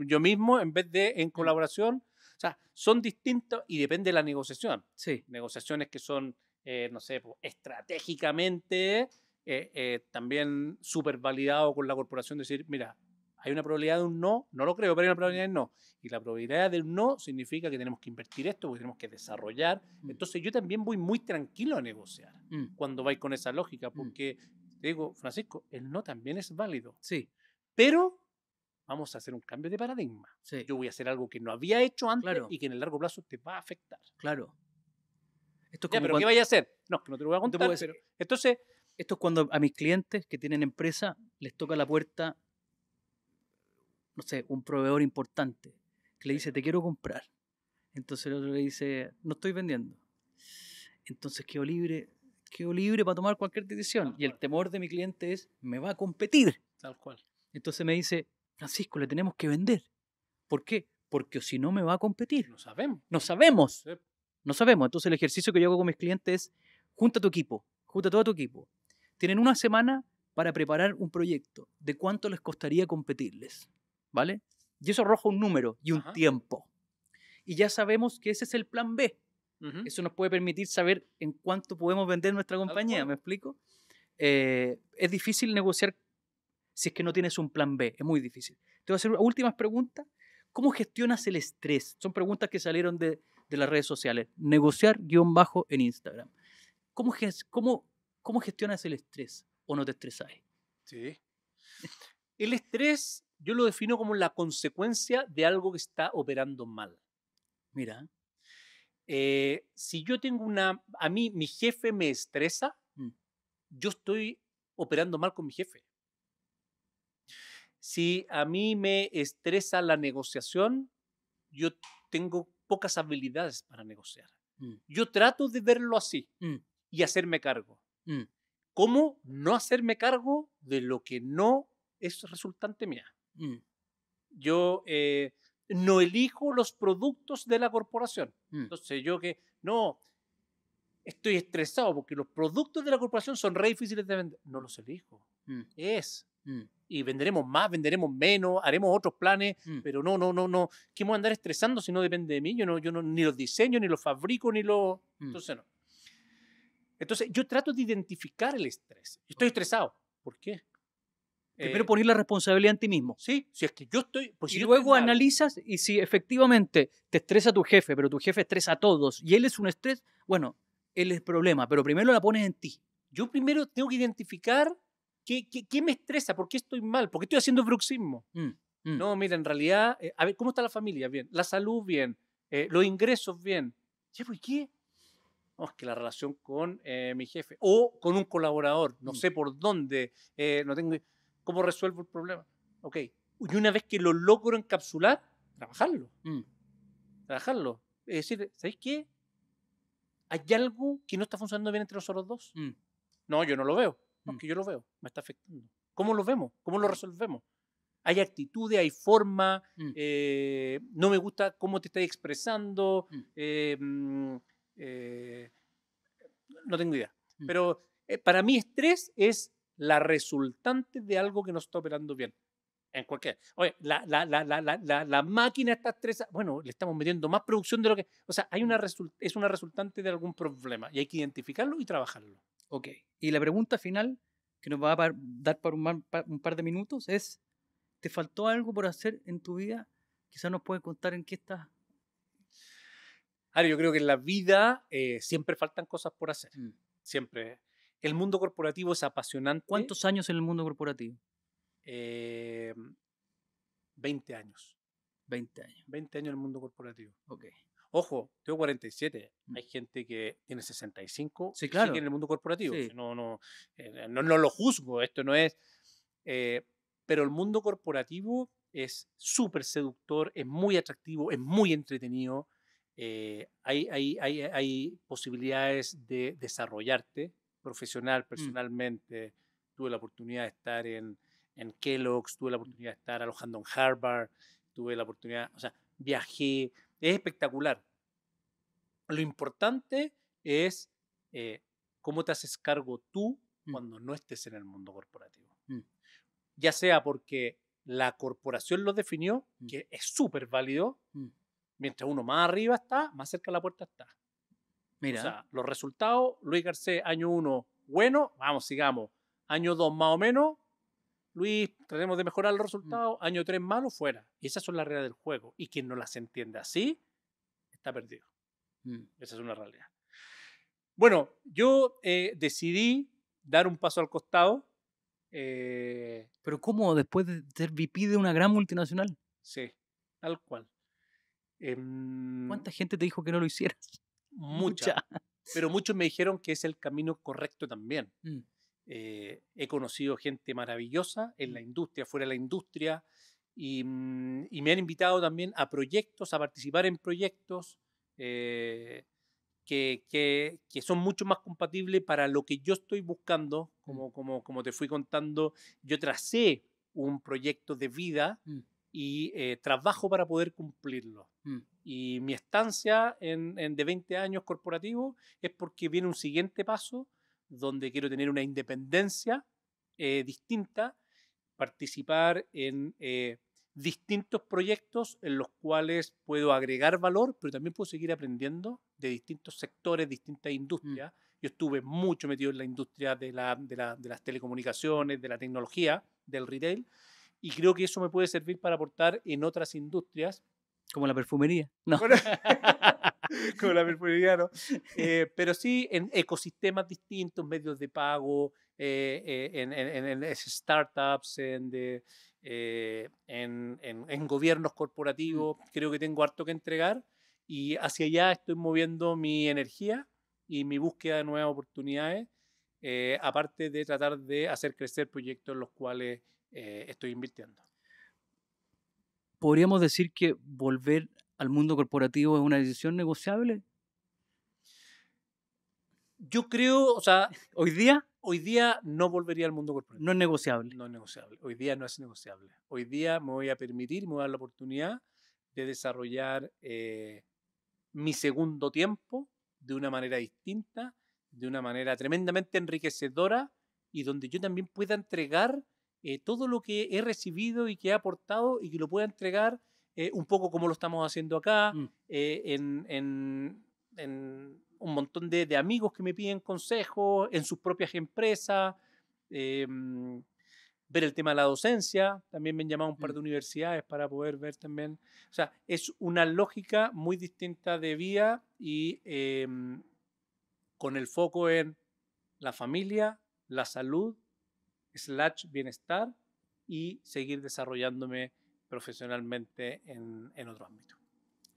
yo mismo en vez de en colaboración. O sea, son distintos y depende de la negociación. Negociaciones que son, eh, no sé, estratégicamente eh, también súper validado con la corporación, decir, mira, hay una probabilidad de un no, no lo creo, pero hay una probabilidad de un no. Y la probabilidad de un no significa que tenemos que invertir esto, porque tenemos que desarrollar. Mm. Entonces yo también voy muy tranquilo a negociar mm. cuando vais con esa lógica, mm. porque te digo, Francisco, el no también es válido. Sí. Pero vamos a hacer un cambio de paradigma. Sí. Yo voy a hacer algo que no había hecho antes y que en el largo plazo te va a afectar. Claro. Esto pero ¿qué vaya a hacer? No, que no te lo voy a contar. Entonces... Esto es cuando a mis clientes que tienen empresa les toca la puerta un proveedor importante que le dice, te quiero comprar. Entonces el otro le dice, no estoy vendiendo. Entonces quedo libre, quedo libre para tomar cualquier decisión. Y el temor de mi cliente es, me va a competir. Tal cual. Entonces me dice, Francisco, le tenemos que vender. ¿Por qué? Porque si no me va a competir. No sabemos. No sabemos. No sabemos. Entonces el ejercicio que yo hago con mis clientes es, junta tu equipo, junta todo tu equipo. Tienen una semana para preparar un proyecto de cuánto les costaría competirles. ¿vale? Y eso arroja un número y un tiempo. Y ya sabemos que ese es el plan B. Eso nos puede permitir saber en cuánto podemos vender nuestra compañía, ¿me explico? Eh, es difícil negociar si es que no tienes un plan B, es muy difícil. Te voy a hacer últimas preguntas. ¿Cómo gestionas el estrés? Son preguntas que salieron de, de las redes sociales. Negociar guión bajo en Instagram. ¿Cómo, cómo, cómo gestionas el estrés o no te estresas? Sí. El estrés yo lo defino como la consecuencia de algo que está operando mal. Mira, eh, si yo tengo una, a mí mi jefe me estresa, mm. yo estoy operando mal con mi jefe. Si a mí me estresa la negociación, yo tengo pocas habilidades para negociar. Mm. Yo trato de verlo así mm. y hacerme cargo. ¿Cómo no hacerme cargo de lo que no es resultante mía? Mm. Yo eh, no elijo los productos de la corporación. Mm. Entonces yo que, no, estoy estresado porque los productos de la corporación son re difíciles de vender. No los elijo. Mm. Es. Y venderemos más, venderemos menos, haremos otros planes, pero no, no, no, no. ¿Qué me voy a andar estresando si no depende de mí? Yo no, yo no, ni los diseño, ni los fabrico, ni los... Entonces no. Entonces, yo trato de identificar el estrés. estoy estresado. ¿Por qué? Primero eh, poner la responsabilidad en ti mismo. Sí, si es que yo estoy. Pues y si luego analizas y si efectivamente te estresa tu jefe, pero tu jefe estresa a todos y él es un estrés, bueno, él es el problema, pero primero la pones en ti. Yo primero tengo que identificar qué, me estresa, por qué estoy mal, por qué estoy haciendo bruxismo. Mm, mm. No, mira, en realidad, eh, a ver, ¿cómo está la familia? Bien, la salud bien, eh, los ingresos bien. Pues, ¿Y qué? No, es que la relación con mi jefe o con un colaborador, no mm. sé por dónde, no tengo. ¿Cómo resuelvo el problema? Ok. Y una vez que lo logro encapsular, trabajarlo. Mm. Trabajarlo. Es decir, ¿sabéis qué? Hay algo que no está funcionando bien entre nosotros dos. Mm. No, yo no lo veo. aunque mm. yo lo veo. Me está afectando. ¿Cómo lo vemos? ¿Cómo lo resolvemos? Hay actitudes, hay forma. Eh, no me gusta cómo te estás expresando. Eh, eh, no tengo idea. Pero para mí estrés es la resultante de algo que no está operando bien. En cualquier. Oye, la, la, la, la máquina está estresada. Bueno, le estamos metiendo más producción de lo que. O sea, hay una es una resultante de algún problema y hay que identificarlo y trabajarlo. Ok. Y la pregunta final, que nos va a dar para un, par, de minutos, es: ¿te faltó algo por hacer en tu vida? Quizás nos puedes contar en qué estás ari yo creo que en la vida eh, siempre faltan cosas por hacer. Mm. Siempre. El mundo corporativo es apasionante. ¿Cuántos años en el mundo corporativo? 20 eh, años. 20 años. 20 años en el mundo corporativo. Ok. Ojo, tengo 47. Mm. Hay gente que tiene 65 sí, claro. en el mundo corporativo. Eh, no, no, lo juzgo, esto no es. Eh, pero el mundo corporativo es súper seductor, es muy atractivo, es muy entretenido. hay, posibilidades de desarrollarte profesional, mm. personalmente. Tuve la oportunidad de estar en, en Kellogg's, tuve la oportunidad de estar alojando en Harvard, tuve la oportunidad, o sea, viajé. Es espectacular. Lo importante es eh, cómo te haces cargo tú mm. cuando no estés en el mundo corporativo. Mm. Ya sea porque la corporación lo definió, que es súper válido, mientras uno más arriba está, más cerca de la puerta está los resultados, Luis Garcés, año 1, bueno, vamos, sigamos. Año 2, más o menos, Luis, tratemos de mejorar los mm. resultados. Año 3, malo, fuera. Y esas son las reglas del juego. Y quien no las entiende así, está perdido. Mm. Esa es una realidad. Bueno, yo eh, decidí dar un paso al costado. Eh, Pero ¿cómo después de ser VP de una gran multinacional? Sí, tal cual. Em, ¿Cuánta gente te dijo que no lo hicieras? Muchas, Pero muchos me dijeron que es el camino correcto también. Mm. Eh, he conocido gente maravillosa en mm. la industria, fuera de la industria, mm, y, me han invitado también a proyectos, a participar en proyectos eh, que, son mucho más compatibles para lo que yo estoy buscando. Como, como, te fui contando, yo tracé un proyecto de vida y eh, trabajo para poder cumplirlo. Y mi estancia en, de 20 años corporativo es porque viene un siguiente paso donde quiero tener una independencia eh, distinta, participar en eh, distintos proyectos en los cuales puedo agregar valor, pero también puedo seguir aprendiendo de distintos sectores, distintas mm. industrias. Yo estuve mucho metido en la industria de, de, las telecomunicaciones, de la tecnología, del retail, y creo que eso me puede servir para aportar en otras industrias como la perfumería. No. (laughs) (laughs) como la perfumería, ¿no? Eh, pero sí en ecosistemas distintos, medios de pago, eh, eh, en, startups, en, en, gobiernos mm. corporativos. Creo que tengo harto que entregar y hacia allá estoy moviendo mi energía y mi búsqueda de nuevas oportunidades, aparte de tratar de hacer crecer proyectos en los cuales estoy invirtiendo. ¿podríamos decir que volver al mundo corporativo es una decisión negociable? Yo creo, o sea, hoy día, hoy día no volvería al mundo corporativo. No es negociable. No es negociable. Hoy día no es negociable. Hoy día me voy a permitir, me voy a dar la oportunidad de desarrollar eh, mi segundo tiempo de una manera distinta, de una manera tremendamente enriquecedora y donde yo también pueda entregar eh, todo lo que he recibido y que he aportado y que lo pueda entregar eh, un poco como lo estamos haciendo acá, mm. eh, en, un montón de, amigos que me piden consejos, en sus propias empresas, em, ver el tema de la docencia, también me han llamado un par mm. de universidades para poder ver también, o sea, es una lógica muy distinta de vía y em, con el foco en la familia, la salud slash bienestar y seguir desarrollándome profesionalmente en, otro ámbito.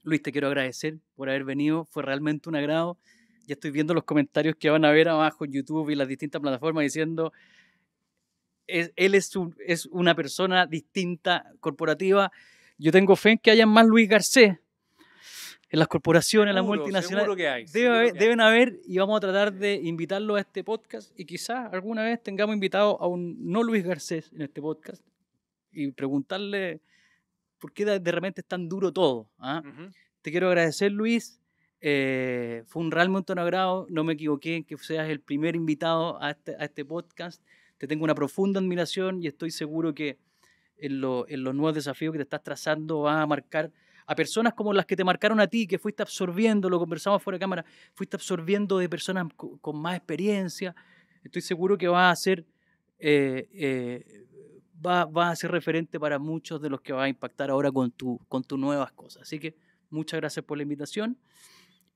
Luis, te quiero agradecer por haber venido, fue realmente un agrado. Ya estoy viendo los comentarios que van a ver abajo en YouTube y las distintas plataformas diciendo, él es, es una persona distinta, corporativa. Yo tengo fe en que haya más Luis Garcés, en las corporaciones, en las multinacionales. deben haber, y vamos a tratar de invitarlo a este podcast. Y quizás alguna vez tengamos invitado a un no Luis Garcés en este podcast y preguntarle por qué de, repente es tan duro todo. ¿ah? Te quiero agradecer, Luis. Eh, fue un realmente un agrado. No me equivoqué que seas el primer invitado este, a este, podcast. Te tengo una profunda admiración y estoy seguro que en, los nuevos desafíos que te estás trazando va a marcar a personas como las que te marcaron a ti, que fuiste absorbiendo, lo conversamos fuera de cámara, fuiste absorbiendo de personas con, más experiencia, estoy seguro que va a ser, eh, eh, va, a ser referente para muchos de los que va a impactar ahora con, tu, con tus nuevas cosas. Así que muchas gracias por la invitación.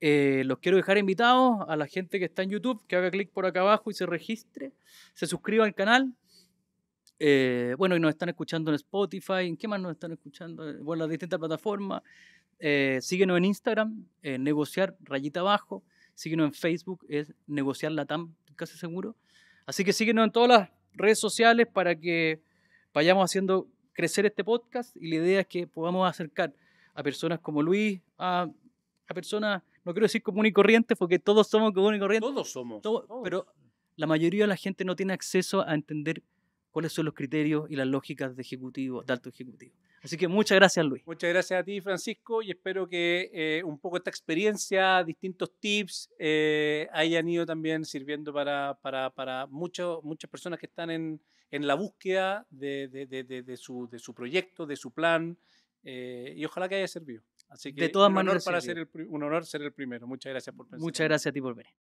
Eh, los quiero dejar invitados a la gente que está en YouTube, que haga clic por acá abajo y se registre, se suscriba al canal, eh, bueno, y nos están escuchando en Spotify, ¿en qué más nos están escuchando? Eh, bueno, las distintas plataformas. Eh, síguenos en Instagram, negociar rayita abajo. Síguenos en Facebook, es negociar la TAM casi seguro. Así que síguenos en todas las redes sociales para que vayamos haciendo crecer este podcast y la idea es que podamos acercar a personas como Luis, a, personas, no quiero decir común y corriente, porque todos somos común y corriente. Todos somos. Pero la mayoría de la gente no tiene acceso a entender cuáles son los criterios y las lógicas de ejecutivo, de alto ejecutivo. Así que muchas gracias, Luis. Muchas gracias a ti, Francisco, y espero que eh, un poco esta experiencia, distintos tips, eh, hayan ido también sirviendo para, para, para muchas personas que están en, en la búsqueda de, de, de, su, de, su, proyecto, de su plan, eh, y ojalá que haya servido. Así que de todas un honor maneras, para ser el, un honor ser el primero. Muchas gracias por pensar. Muchas gracias a ti por venir.